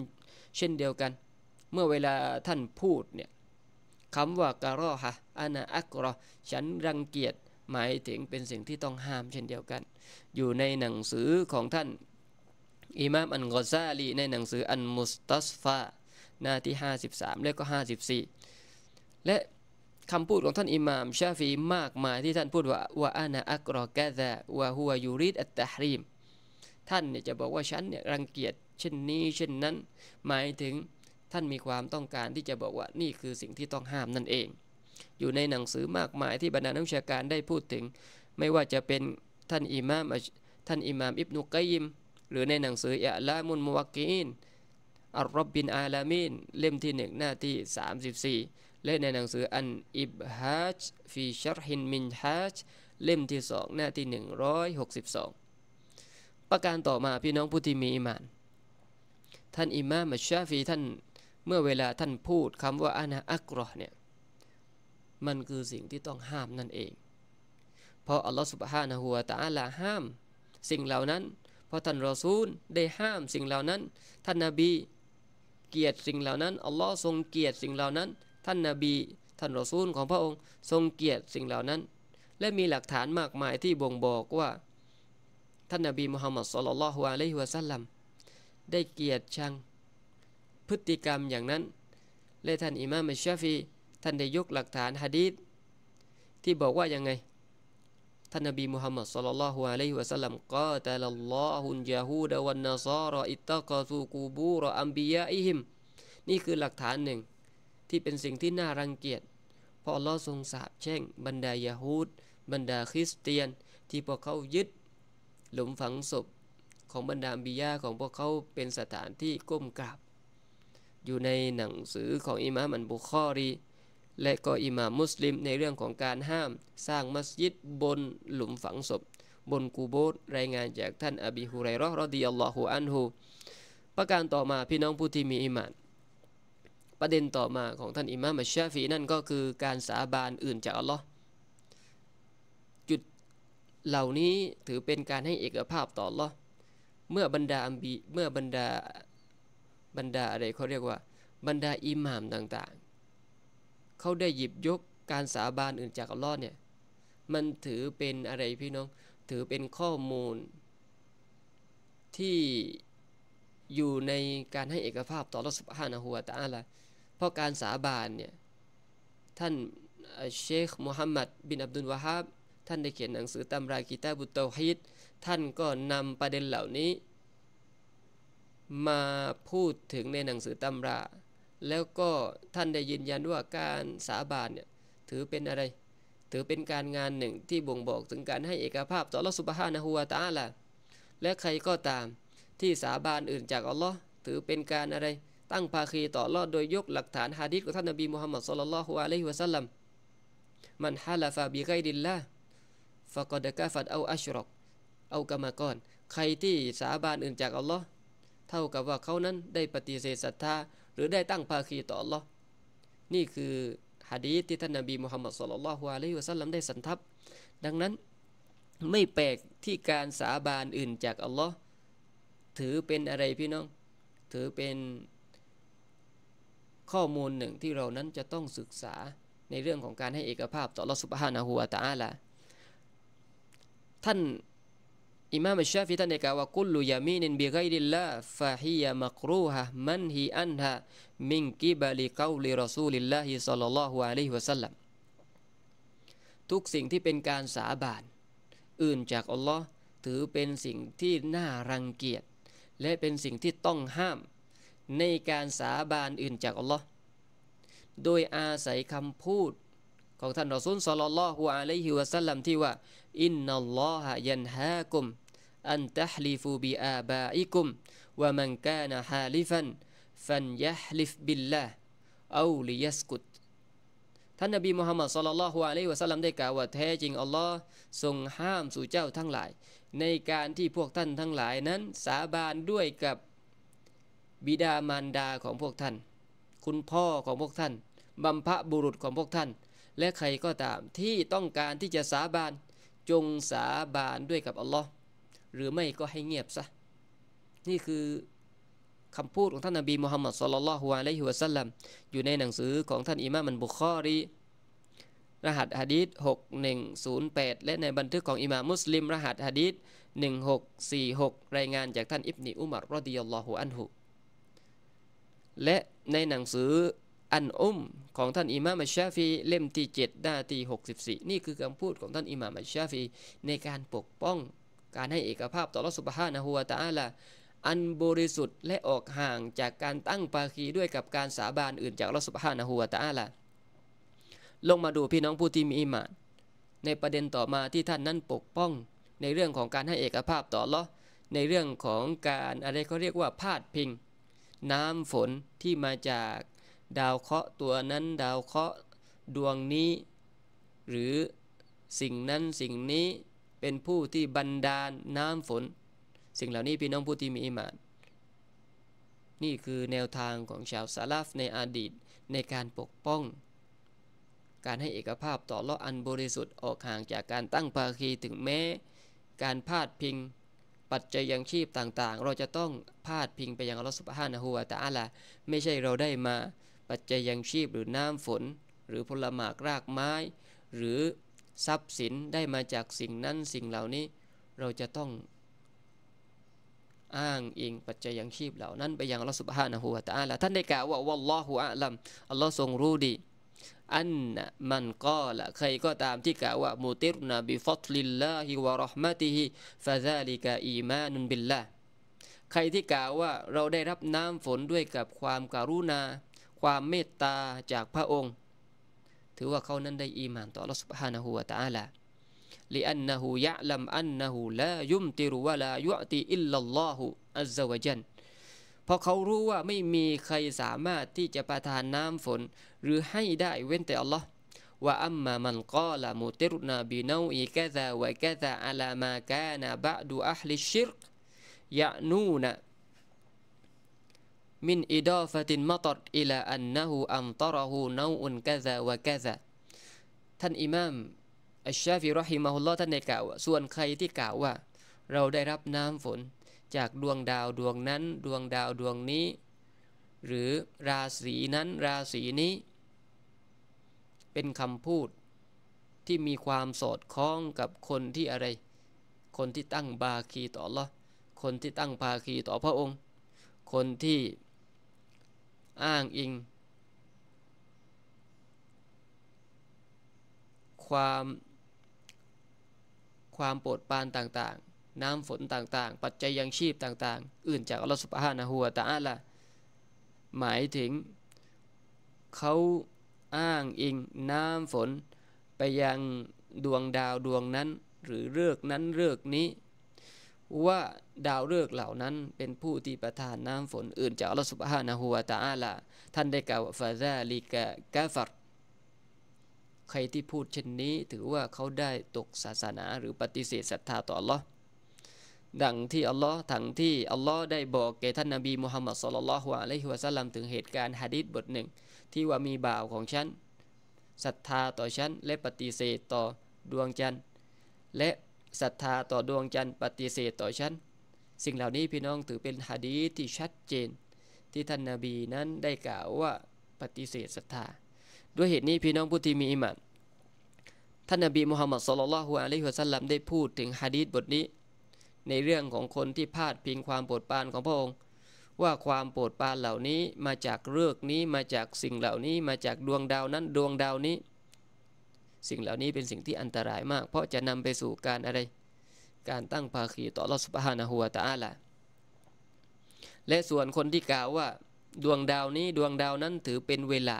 เช่นเดียวกัน เมื่อเวลาท่านพูดเนี่ยคำว่าการอฮะอานาอักรอฉันรังเกียจหมายถึงเป็นสิ่งที่ต้องห้ามเช่นเดียวกัน อยู่ในหนังสือของท่าน อิมามอันกอซาลีในหนังสืออันมุสตัสฟาหน้าที่ 53 และก็ 54และคำพูดของท่านอิหม่ามชาฟีมากมายที่ท่านพูดว่าว่าอานาอักรอกะซะว่าฮัวยูริดอัตตฮรีมท่านเนี่ยจะบอกว่าฉันเนี่ยรังเกียจเช่นนี้เช่นนั้น หมายถึงท่านมีความต้องการที่จะบอกว่านี่คือสิ่งที่ต้องห้ามนั่นเอง อยู่ในหนังสือมากมายที่บรรดานักชาการได้พูดถึง ไม่ว่าจะเป็นท่านอิหม่ามท่านอิหม่ามอิบนุกัยมหรือในหนังสืออัลลามุนมุวักกีนอัลรบบินอาลามินเล่มที่หนึ่งหน้าที่ 34 และในหนังสือ อัน อิบฮัจฟีชัรฮินมินฮัจเล่มที่สองหน้าที่ 162 ประการต่อมาพี่น้องผู้ที่มีอิมาน ท่านอิมามัชชาฟีท่าน เมื่อเวลาท่านพูดคำว่า อานาอักรอเนี่ย มันคือสิ่งที่ต้องห้ามนั่นเอง เพราะ อัลลอฮฺสุบฮานะฮูวะตะอาลาห้ามสิ่งเหล่านั้น เพราะท่านรอซูลได้ห้ามสิ่งเหล่านั้น ท่านนาบีเกียรติสิ่งเหล่านั้น อัลลอฮ์ทรงเกียรติสิ่งเหล่านั้น ท่านนาบี ท่านรอซูลของพระองค์ ทรงเกียรติสิ่งเหล่านั้น และมีหลักฐานมากมายที่บ่งบอกว่า ท่านนาบีมุฮัมมัดสุลลัลฮวาะลฮ์วะซัลลัม ได้เกียรติชัง พฤติกรรมอย่างนั้น และท่านอิมามอัชชาฟีท่านได้ยกหลักฐานฮะดีษที่บอกว่ายังไงท่านนบีมุฮัมมัดสลลัลลอฮุอะลัยฮิวะสัลลัมกาตัลลอฮุนยาฮูดะวันนาซารออิตตะกาซูกูบูรออัมบิยาอิฮิมนี่คือหลักฐานหนึ่ง ที่เป็นสิ่งที่น่ารังเกียจเพราะอัลลอฮ์ทรงสาปแช่งบรรดายาฮูดบรรดาคริสเตียน ที่พวกเขายึด หลุมฝังศพของบรรดาอัมบิยาของพวกเขาเป็นสถานที่ก้มกราบอยู่ในหนังสือของอิมามอันบุคอรีและก็อิหม่ามุสลิมในเรื่องของการห้ามสร้างมัสยิดบนหลุมฝังศพ บนกูโบสรายงานจากท่านอบีฮุไรรอรดีอัลลอฮุอันฮูประการต่อมาพี่น้องผู้ที่มีอิหม่านประเด็นต่อมาของท่านอิหม่ามัชชาฟีนั่นก็คือการสาบานอื่นจากอัลลอฮ์จุดเหล่านี้ถือเป็นการให้เอกภาพต่ออัลลอฮ์เมื่อบรรดาอัมบีเมื่อบรรดาบรรดาอะไรเขาเรียกว่าบรรดาอิหม่ามต่างเขาได้หยิบยกการสาบานอื่น จากอัลลอฮ์เนี่ย มันถือเป็นอะไรพี่น้อง ถือเป็นข้อมูลที่อยู่ในการให้เอกภาพต่อรัศมี้านาหัวตาละเพราะการสาบานเนี่ย ท่านเชคมฮัมหมัดบินอับดุลวาฮับท่านได้เขียนหนังสือตำรากีตาบุตโตฮิต ท่านก็นำประเด็นเหล่านี้ มาพูดถึงในหนังสือตำราแล้วก็ท่านได้ยืนยันว่าการสาบานเนี่ยถือเป็นอะไร ถือเป็นการงานหนึ่งที่บ่งบอกถึงการให้เอกภาพต่อละสุบฮานะฮูวาตาละและใครก็ตามที่สาบานอื่นจากอัลลอฮ์ถือเป็นการอะไร ตั้งภาคีต่อรอดโดยยกหลักฐานฮะดิษของท่านนบีมุฮัมมัดสุลลัลลอฮุอะลัยฮิวะสัลลัม มันฮาลาฟาบิไกดินละฟะกอดกาฟัดเอาอัชรอกเอากามากอนใครที่สาบานอื่นจากอัลลอฮ์เท่ากับว่าเขานั้นได้ปฏิเสธศรัทธารือได้ตั้งภาคีต่อ Allah นี่คือฮะดีที่ท่านนบีมุฮัมมัดสุลลัลฮวาลัยฮุสัลลัมได้สันทับดังนั้นไม่แปลกที่การสาบานอื่นจาก อัลลอฮ์ถือเป็นอะไรพี่น้อง ถือเป็นข้อมูลหนึ่งที่เรานั้นจะต้องศึกษาในเรื่องของการให้เอกภาพ ต่อลอสุบฮานะฮูวาตาละท่านอิมามชาฟิท่านได้กล่าวว่ากุลุยามีนินบิไกริลลาฟะฮียะมักรูฮะมันฮีอันฮะมิงกิบะลิกาลิรอซูลิลลาฮิซัลลัลลอฮุอะลัยฮิวะสัลลัมทุกสิ่งที่เป็นการสาบานอื่นจากอัลลอฮ์ถือเป็นสิ่งที่น่ารังเกียจและเป็นสิ่งที่ต้องห้าม ในการสาบานอื่นจากอัลลอฮ์โดยอาศัยคำพูดของท่านรอซูลสัลลัลลอฮุอะลัยฮิวะสัลลัมที่ว่าอินนัลลอฮะยันฮากุมอันตะฮลิฟูบิอาบาอิกุมวะมันกานะฮาลิฟันฟันยะฮลิฟบิลลาห์เอาลิยัสกุตท่านนบีมุฮัมมัดสลลัลฮุอะลัยฮิวะสัลลัมได้กล่าวว่าแท้จริงอัลลอฮ์ทรงห้ามสู่เจ้าทั้งหลาย ในการที่พวกท่านทั้งหลายนั้นสาบานด้วยกับ บิดามารดาของพวกท่านคุณพ่อของพวกท่านบัมพะบุรุษของพวกท่านและใครก็ตามที่ต้องการที่จะสาบานจงสาบานด้วยกับอัลลอฮ์หรือไม่ก็ให้เงียบซะนี่คือคำพูดของท่านนบีมุฮัมมัดสุลลัลฮุอะลัยฮิวะสัลลัมอยู่ในหนังสือของท่านอิมามันบุคอรี รหัสฮะดีษ6108 และในบันทึกของอิมามมุสลิมรหัสฮะดีษ1646 รายงานจากท่านอิบนีอุมัรรดิยัลลอฮุอันฮุและในหนังสืออันอุ้มของท่านอิมามอัชชาฟีเล่มที่7หน้าที่64นี่คือคำพูดของท่านอิมามอัชชาฟีในการปกป้องการให้เอกภาพต่อรัสุบฮานะฮัวตาอลาอันบริสุทธิ์และออกห่างจากการตั้งปาคีด้วยกับการสาบานอื่นจากรัสุบฮานะฮัวตาอลาลงมาดูพี่น้องผู้ที่มีอิมานในประเด็นต่อมาที่ท่านนั้นปกป้อง ในเรื่องของการให้เอกภาพต่อลอในเรื่องของการอะไรเขาเรียกว่าพาดพิงน้ำฝนที่มาจากดาวเคราะห์ตัวนั้นดาวเคราะห์ดวงนี้ หรือสิ่งนั้นสิ่งนี้เป็นผู้ที่บันดาลน้ำฝน สิ่งเหล่านี้พี่น้องผู้ที่มีอิมานนี่คือแนวทางของชาวซาลาฟในอดีตในการปกป้อง การให้เอกภาพต่อละอันบริสุทธิ์ออกห่างจากการตั้งภาคีถึงแม้ การพาดพิงปัจจัยยังชีพต่างๆ เราจะต้องพาดพิงไปยังอัลลอฮฺสุบฮานะฮูวาตะอัลลไม่ใช่เราได้มาปัจจัยยังชีพหรือน้ำฝน หรือผลหมากรากไม้ หรือทรัพย์สินได้มาจากสิ่งนั้นสิ่งเหล่านี้ เราจะต้อง อ้างอิงปัจจัยยังชีพเหล่านั้น ไปยังอัลลอฮฺสุบฮานะฮูวะตะอาลาท่านได้กล่าวว่าวัลลอฮฺอัลัมอัลลอฮ์ทรงรู้ดีอันมันก็ละใครก็ตามที่กล่าวว่ามูติรนาบิฟัตลิลลาฮิวะรหมะติฮิฟะซาลิกะอีมานุนบิลลาใครที่กล่าวว่าเราได้รับน้ำฝนด้วยกับความการุณาความเมตตาจากพระองค์ ถือว่าเขานั้นได้อีมานต่อ a l ส a h س ب นะฮูและ ت ع ล ل ลิอันนะฮูยะลัมอันนะฮูลายุมติรุวะลายุติอิลลัลลอฮุอัลซาวะจันเพราะเขารู้ว่าไม่มีใครสามารถที่จะประทานน้ำฝนหรือให้ได้เว้นแต่อัลลอฮ์ว่าอัมมามันกอละมุติรุนาบีนาอีกะซาวะกะซาอะลามากานะบะดูอัลลิชิรยะนูนะมินอิดอฟตินมตรอิลาอันนะฮูอัมตรหูนูอุนกะซาวะกะซาท่านอิมามอัชชาฟิรอฮิมะฮุลลอท่านได้กล่าวว่าส่วนใครที่กล่าวว่า เราได้รับน้ำฝน จากดวงดาวดวงนั้นดวงดาวดวงนี้ หรือราศีนั้น ราศีนี้ เป็นคำพูด ที่มีความสอดคล้องกับคนที่อะไร คนที่ตั้งบาคีต่อละคนที่ตั้งภาคีต่อพระองค์ คนที่อ้างอิง ความความโปรดปานต่างๆ น้ำฝนต่างๆ ปัจจัยยังชีพต่างๆ อื่นจากอัลลอฮฺสุบฮานะฮูวะตะอาละหมายถึงเขาอ้างอิงน้ำฝน ไปยังดวงดาวดวงนั้นหรือเลือกนั้นเลือกนี้ว่าดาวฤกษ์เหล่านั้นเป็นผู้ที่ประทานน้ำฝนอื่น จากอัลลอฮฺสุบฮานะฮูวาตาอาลาท่านได้กล่าวฟาซาลิกะกาฟัรใครที่พูดเช่นนี้ถือว่าเขาได้ตกศาสนาหรือปฏิเสธศรัทธาต่ออัลลอฮ์ดังที่อัลลอฮ์ทั้งที่อัลลอฮ์ได้บอก แก่ท่านนบีมุฮัมมัดสุลลัลฮวาอะลัยฮิวะซัลลัม ถึงเหตุการณ์ฮะดิษบทหนึ่งที่ว่ามีบ่าวของฉันศรัทธาต่อฉันและปฏิเสธต่อดวงจันทร์และศรัทธาต่อดวงจันทร์ปฏิเสธต่อฉันสิ่งเหล่านี้พี่น้องถือเป็นฮะดีที่ชัดเจน ที่ท่านนาบีนั้นได้กล่าวว่าปฏิเสธศรัทธา ด้วยเหตุนี้พี่น้องผู้ที่มีอิมันท่านนาบีมุฮัมมัดสุลลัลฮุอะลัยฮิวสัลลัมได้พูดถึงฮะดีบทนี้ ในเรื่องของคนที่พลาดพิงความโปรดปรานของพระองค์ ว่าความโปรดปรานเหล่านี้มาจากเรื่องนี้มาจากสิ่งเหล่านี้มาจากดวงดาวนั้นดวงดาวนี้สิ่งเหล่านี้เป็นสิ่งที่อันตรายมาก เพราะจะนำไปสู่การอะไร การตั้งภาคีต่อรสบฮานหัวตาละและส่วนคนที่กล่าวว่าดวงดาวนี้ดวงดาวนั้นถือเป็นเวลา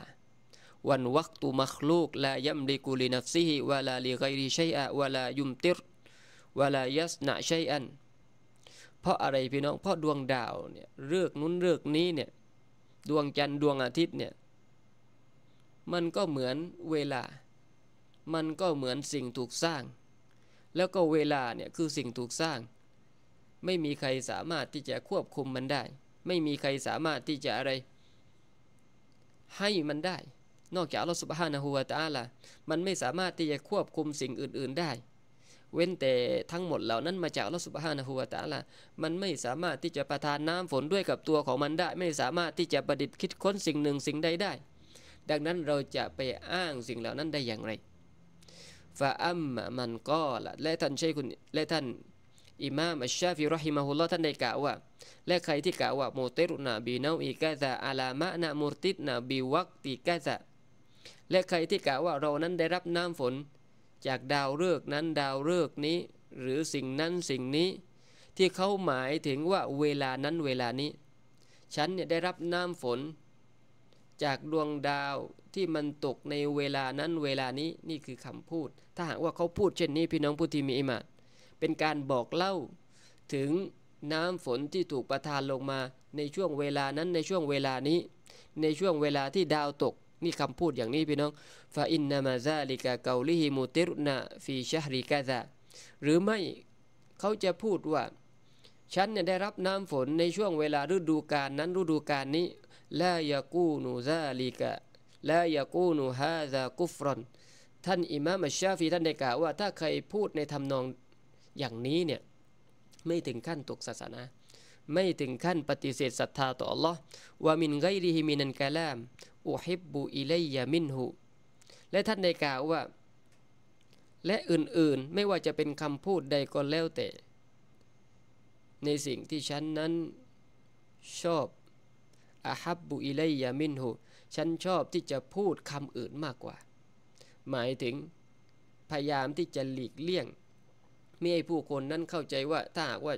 วันวักตุมักลูกลายัมดิกุลินัฟซิฮิวลาลิไกริชัยอะวลายุมติรวลายัสนะชัยอัน เพราะอะไรพี่น้อง เพราะดวงดาวเนี่ยเลือกนู้นเลือกนี้เนี่ยดวงจันทร์ดวงอาทิตย์เนี่ยมันก็เหมือนเวลามันก็เหมือนสิ่งถูกสร้าง แล้วก็เวลาเนี่ยคือสิ่งถูกสร้าง ไม่มีใครสามารถที่จะควบคุมมันได้ ไม่มีใครสามารถที่จะอะไร ให้มันได้ นอกจากอัลลอฮฺสุบฮานะฮูวาตาละมันไม่สามารถที่จะควบคุมสิ่งอื่น ๆได้ เว้นแต่ทั้งหมดเหล่านั้นมาจากอัลลอฮฺสุบฮานะฮูวาตาละมันไม่สามารถที่จะประทานน้ำฝนด้วยกับตัวของมันได้ ไม่สามารถที่จะประดิษฐ์คิดค้นสิ่งหนึ่งสิ่งใดได้ ดังนั้นเราจะไปอ้างสิ่งเหล่านั้นได้อย่างไรฟาอัมมันก็ละและท่านเชคุณและท่านอิมามอัชชาฟิรอฮิมะฮุลลอท่านได้กล่าวว่า และใครที่กล่าวว่ามูเตรุนาบีนาอีกาซะอาลามะนามูติดนาบีวักติกาซะและใครที่กล่าวว่าเรานั้นได้รับน้ำฝน จากดาวฤกษ์นั้นดาวฤกษ์นี้ หรือ สิ่งนั้น สิ่งนี้ ที่เขาหมายถึง ว่า เวลานั้น เวลานี้ ฉันเนี่ยได้รับน้ำฝนจากดวงดาวที่มันตกในเวลานั้นเวลานี้นี่คือคำพูด ถ้าหากว่าเขาพูดเช่นนี้พี่น้องผู้ที่มีอิมานเป็นการบอกเล่า ถึงน้ำฝนที่ถูกประทานลงมา ในช่วงเวลานั้นในช่วงเวลานี้ในช่วงเวลาที่ดาวตกนี่คำพูดอย่างนี้พี่น้องฟาอินนามาซาลิกาเกาลิฮิมูติรุนาฟีชาริกาซาหรือไม่เขาจะพูดว่า ฉันเนี่ยได้รับน้ำฝนในช่วงเวลาฤดูกาลนั้น ฤดูกาลนี้ลายากูนูซาลิกะลายากูนูฮาซากุฟรอนท่านอิมามชาฟีท่านได้กล่าวว่าถ้าใครพูดในทำนองอย่างนี้เนี่ยไม่ถึงขั้นตกศาสนา ไม่ถึงขั้นปฏิเสธศรัทธาต่อ Allah ว่ามินไกรีฮิมินันกาลาม อุฮิบบูอิเลยามินหูและท่านได้กล่าวว่า และอื่นๆไม่ว่าจะเป็นคำพูดใดก็แล้วแต่ ในสิ่งที่ฉันนั้นชอบอาฮับบุอิเลยามินหูฉันชอบที่จะพูดคำอื่นมากกว่า หมายถึง พยายามที่จะหลีกเลี่ยง ไม่ให้ผู้คนนั้นเข้าใจว่า ถ้าหากว่า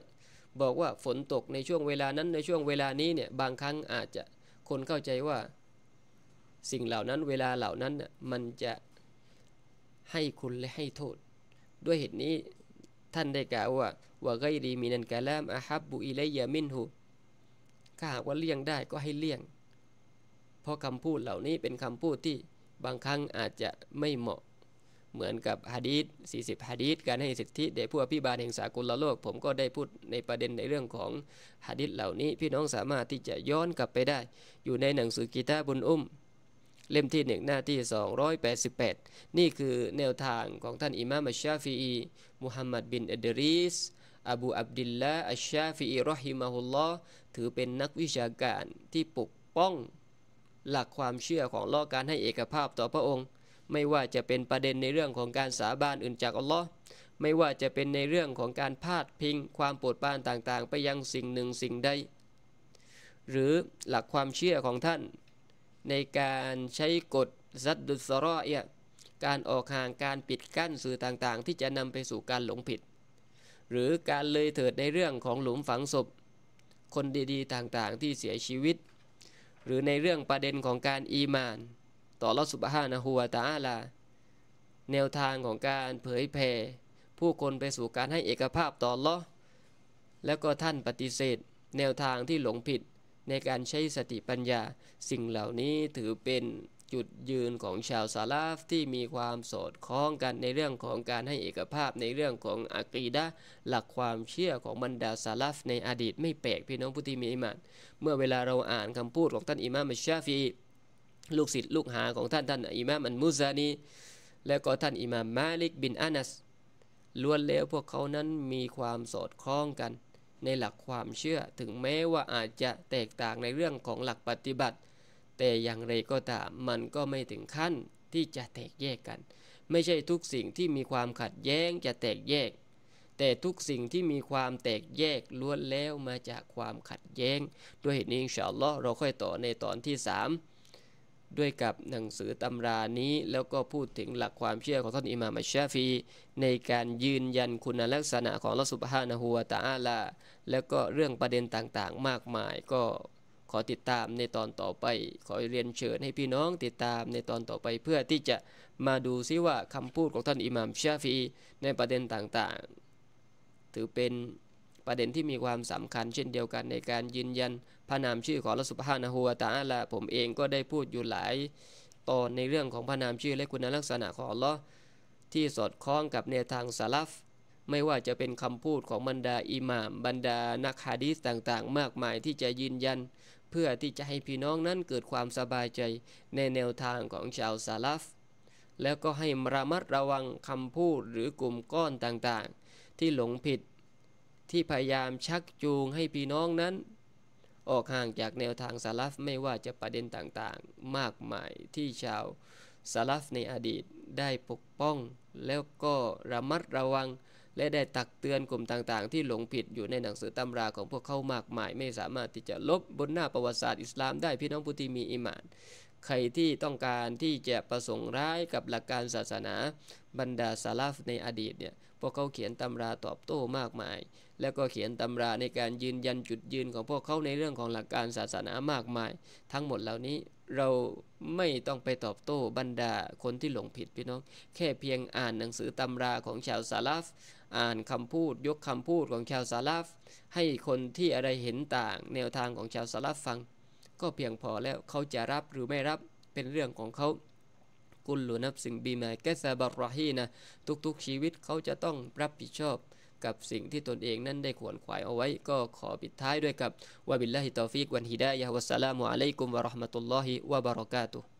บอกว่าฝนตกในช่วงเวลานั้น ในช่วงเวลานี้เนี่ยบางครั้งอาจจะคนเข้าใจว่า สิ่งเหล่านั้นเวลาเหล่านั้นน่มันจะให้คุณและให้โทษ ด้วยเหตุนี้ท่านได้กล่าวว่าว่าไกรีมินันกาลามอะฮับบุอิเลยามินหูถ้าหากว่าเลี่ยงได้ก็ให้เลี่ยง เพราะคำพูดเหล่านี้เป็นคำพูดที่บางครั้งอาจจะไม่เหมาะ เหมือนกับฮะดีษ 40ฮะดีษการให้สิทธิแด่ผู้อภิบาลแห่งสากลโลก ผมก็ได้พูดในประเด็นในเรื่องของฮะดีษเหล่านี้พี่น้องสามารถที่จะย้อนกลับไปได้ อยู่ในหนังสือกีตาบุญอุ้มเล่มที่หนึ่งหน้าที่ 288 นี่คือแนวทางของท่านอิมามชาฟีอีมุฮัมมัดบินอเดริสอบูอับดิลละอัชชาฟิอิรอฮิมาฮุลลอถือเป็นนักวิชาการ ที่ปกป้อง หลักความเชื่อของลอการให้เอกภาพต่อพระองค์ ไม่ว่าจะเป็นประเด็นในเรื่องของการสาบานอื่นจากอัลลอฮ์ไม่ว่าจะเป็นในเรื่องของการพาดพิงความโปรดปรานต่างๆ ไปยังสิ่งหนึ่งสิ่งใด หรือหลักความเชื่อของท่าน ในการใช้กฎซัดดุสรอเอะการออกห่างการปิดกั้นสื่อต่างๆ ที่จะนำไปสู่การหลงผิดหรือการเลยเถิดในเรื่องของหลุมฝังศพ คนดีๆต่างๆที่เสียชีวิต หรือในเรื่องประเด็นของการอีมาน ต่อรัสุบฮานะฮัวตาอลา แนวทางของการเผยแผ่ผู้คนไปสู่การให้เอกภาพต่อละแล้วก็ท่านปฏิเสธ แนวทางที่หลงผิดในการใช้สติปัญญาสิ่งเหล่านี้ถือเป็นจุดยืนของชาวซาลาฟที่มีความสอดคล้องกันในเรื่องของการให้เอกภาพในเรื่องของอะกีดะหลักความเชื่อของบรรดาซาลาฟในอดีตไม่แปลกพี่น้องผู้ที่มีอิมานเมื่อเวลาเราอ่านคำพูดของท่านอิมามมชชาฟีลูกศิษย์ลูกหาของท่านท่าน อิมามอันมุซานีและก็ท่านอิมามมาลิกบินอานัส ล้วนแล้วพวกเขานั้นมีความสอดคล้องกัน ในหลักความเชื่อถึงแม้ว่าอาจจะแตกต่างในเรื่องของหลักปฏิบัติแต่อย่างไรก็ตามมันก็ไม่ถึงขั้นที่จะแตกแยกกัน ไม่ใช่ทุกสิ่งที่มีความขัดแย้งจะแตกแยก แต่ทุกสิ่งที่มีความแตกแยกล้วนแล้วมาจากความขัดแย้งด้วยเหตุนี้อินชาอัลลอฮ์เราค่อยต่อในตอนที่ 3ด้วยกับหนังสือตำรานี้แล้วก็พูดถึงหลักความเชื่อของท่านอิมามอัชชาฟีในการยืนยันคุณลักษณะของลอสุบฮานะฮัวตาอาลาแล้วก็เรื่องประเด็นต่างๆ มากมายก็ขอติดตามในตอนต่อไป ขอเรียนเชิญให้พี่น้องติดตามในตอนต่อไปเพื่อที่จะมาดูซิว่าคำพูดของท่าน อิหม่ามชาฟีในประเด็นต่างๆ ถือเป็นประเด็นที่มีความสำคัญ เช่นเดียวกันในการยืนยันพระนามชื่อของลัสุภาณหัวตาละผมเองก็ได้พูดอยู่หลายตอนในเรื่องของพระนามชื่อและคุณลักษณะของลอที่สอดคล้องกับแนวทางสลัฟไม่ว่าจะเป็นคำพูดของบรรดาอิหม่ามบรรดานักฮะดีสต่าง ๆ มากมายที่จะยืนยันเพื่อที่จะให้พี่น้องนั้นเกิดความสบายใจในแนวทางของชาวซาลฟแล้วก็ให้ระมัดระวังคำพูดหรือกลุ่มก้อนต่างๆ ที่หลงผิด ที่พยายามชักจูงให้พี่น้องนั้น ออกห่างจากแนวทางซาลาฟไม่ว่าจะประเด็นต่างๆ มากมายที่ชาวซาลาฟในอดีตได้ปกป้องแล้วก็ระมัดระวังและได้ตักเตือนกลุ่มต่างๆที่หลงผิดอยู่ในหนังสือตำราของพวกเขามากมาย ไม่สามารถที่จะลบบนหน้าประวัติศาสตร์อิสลามได้พี่น้องผู้ที่มีอิมาน ใครที่ต้องการที่จะประสงค์ร้ายกับหลักการศาสนาบรรดาซาลาฟในอดีตเนี่ยพวกเขาเขียนตำราตอบโต้มากมาย แล้วก็เขียนตำราในการยืนยันจุดยืนของพวกเขาในเรื่องของหลักการศาสนามากมาย ทั้งหมดเหล่านี้เราไม่ต้องไปตอบโต้บรรดาคนที่หลงผิด พี่น้อง แค่เพียงอ่านหนังสือตำราของชาวซาลาฟอ่านคำพูดยกคำพูดของชาวซาลาฟ ให้คนที่อะไรเห็นต่างแนวทางของชาวซาลาฟฟัง ก็เพียงพอแล้วเขาจะรับหรือไม่รับเป็นเรื่องของเขากุลลุนับสิ่งบีมาแกซาบารฮีนะ ทุก ๆชีวิตเขาจะต้องรับผิดชอบกับสิ่งที่ตนเองนั้นได้ขวนขวายเอาไว้ ก็ขอปิดท้ายด้วยกับวะบิลลาฮิตอฟิกวันฮิดายะฮ์วัสสลามุอะลัยกุมวะราะห์มะตุลลอฮิวะบะเราะกาตุฮ์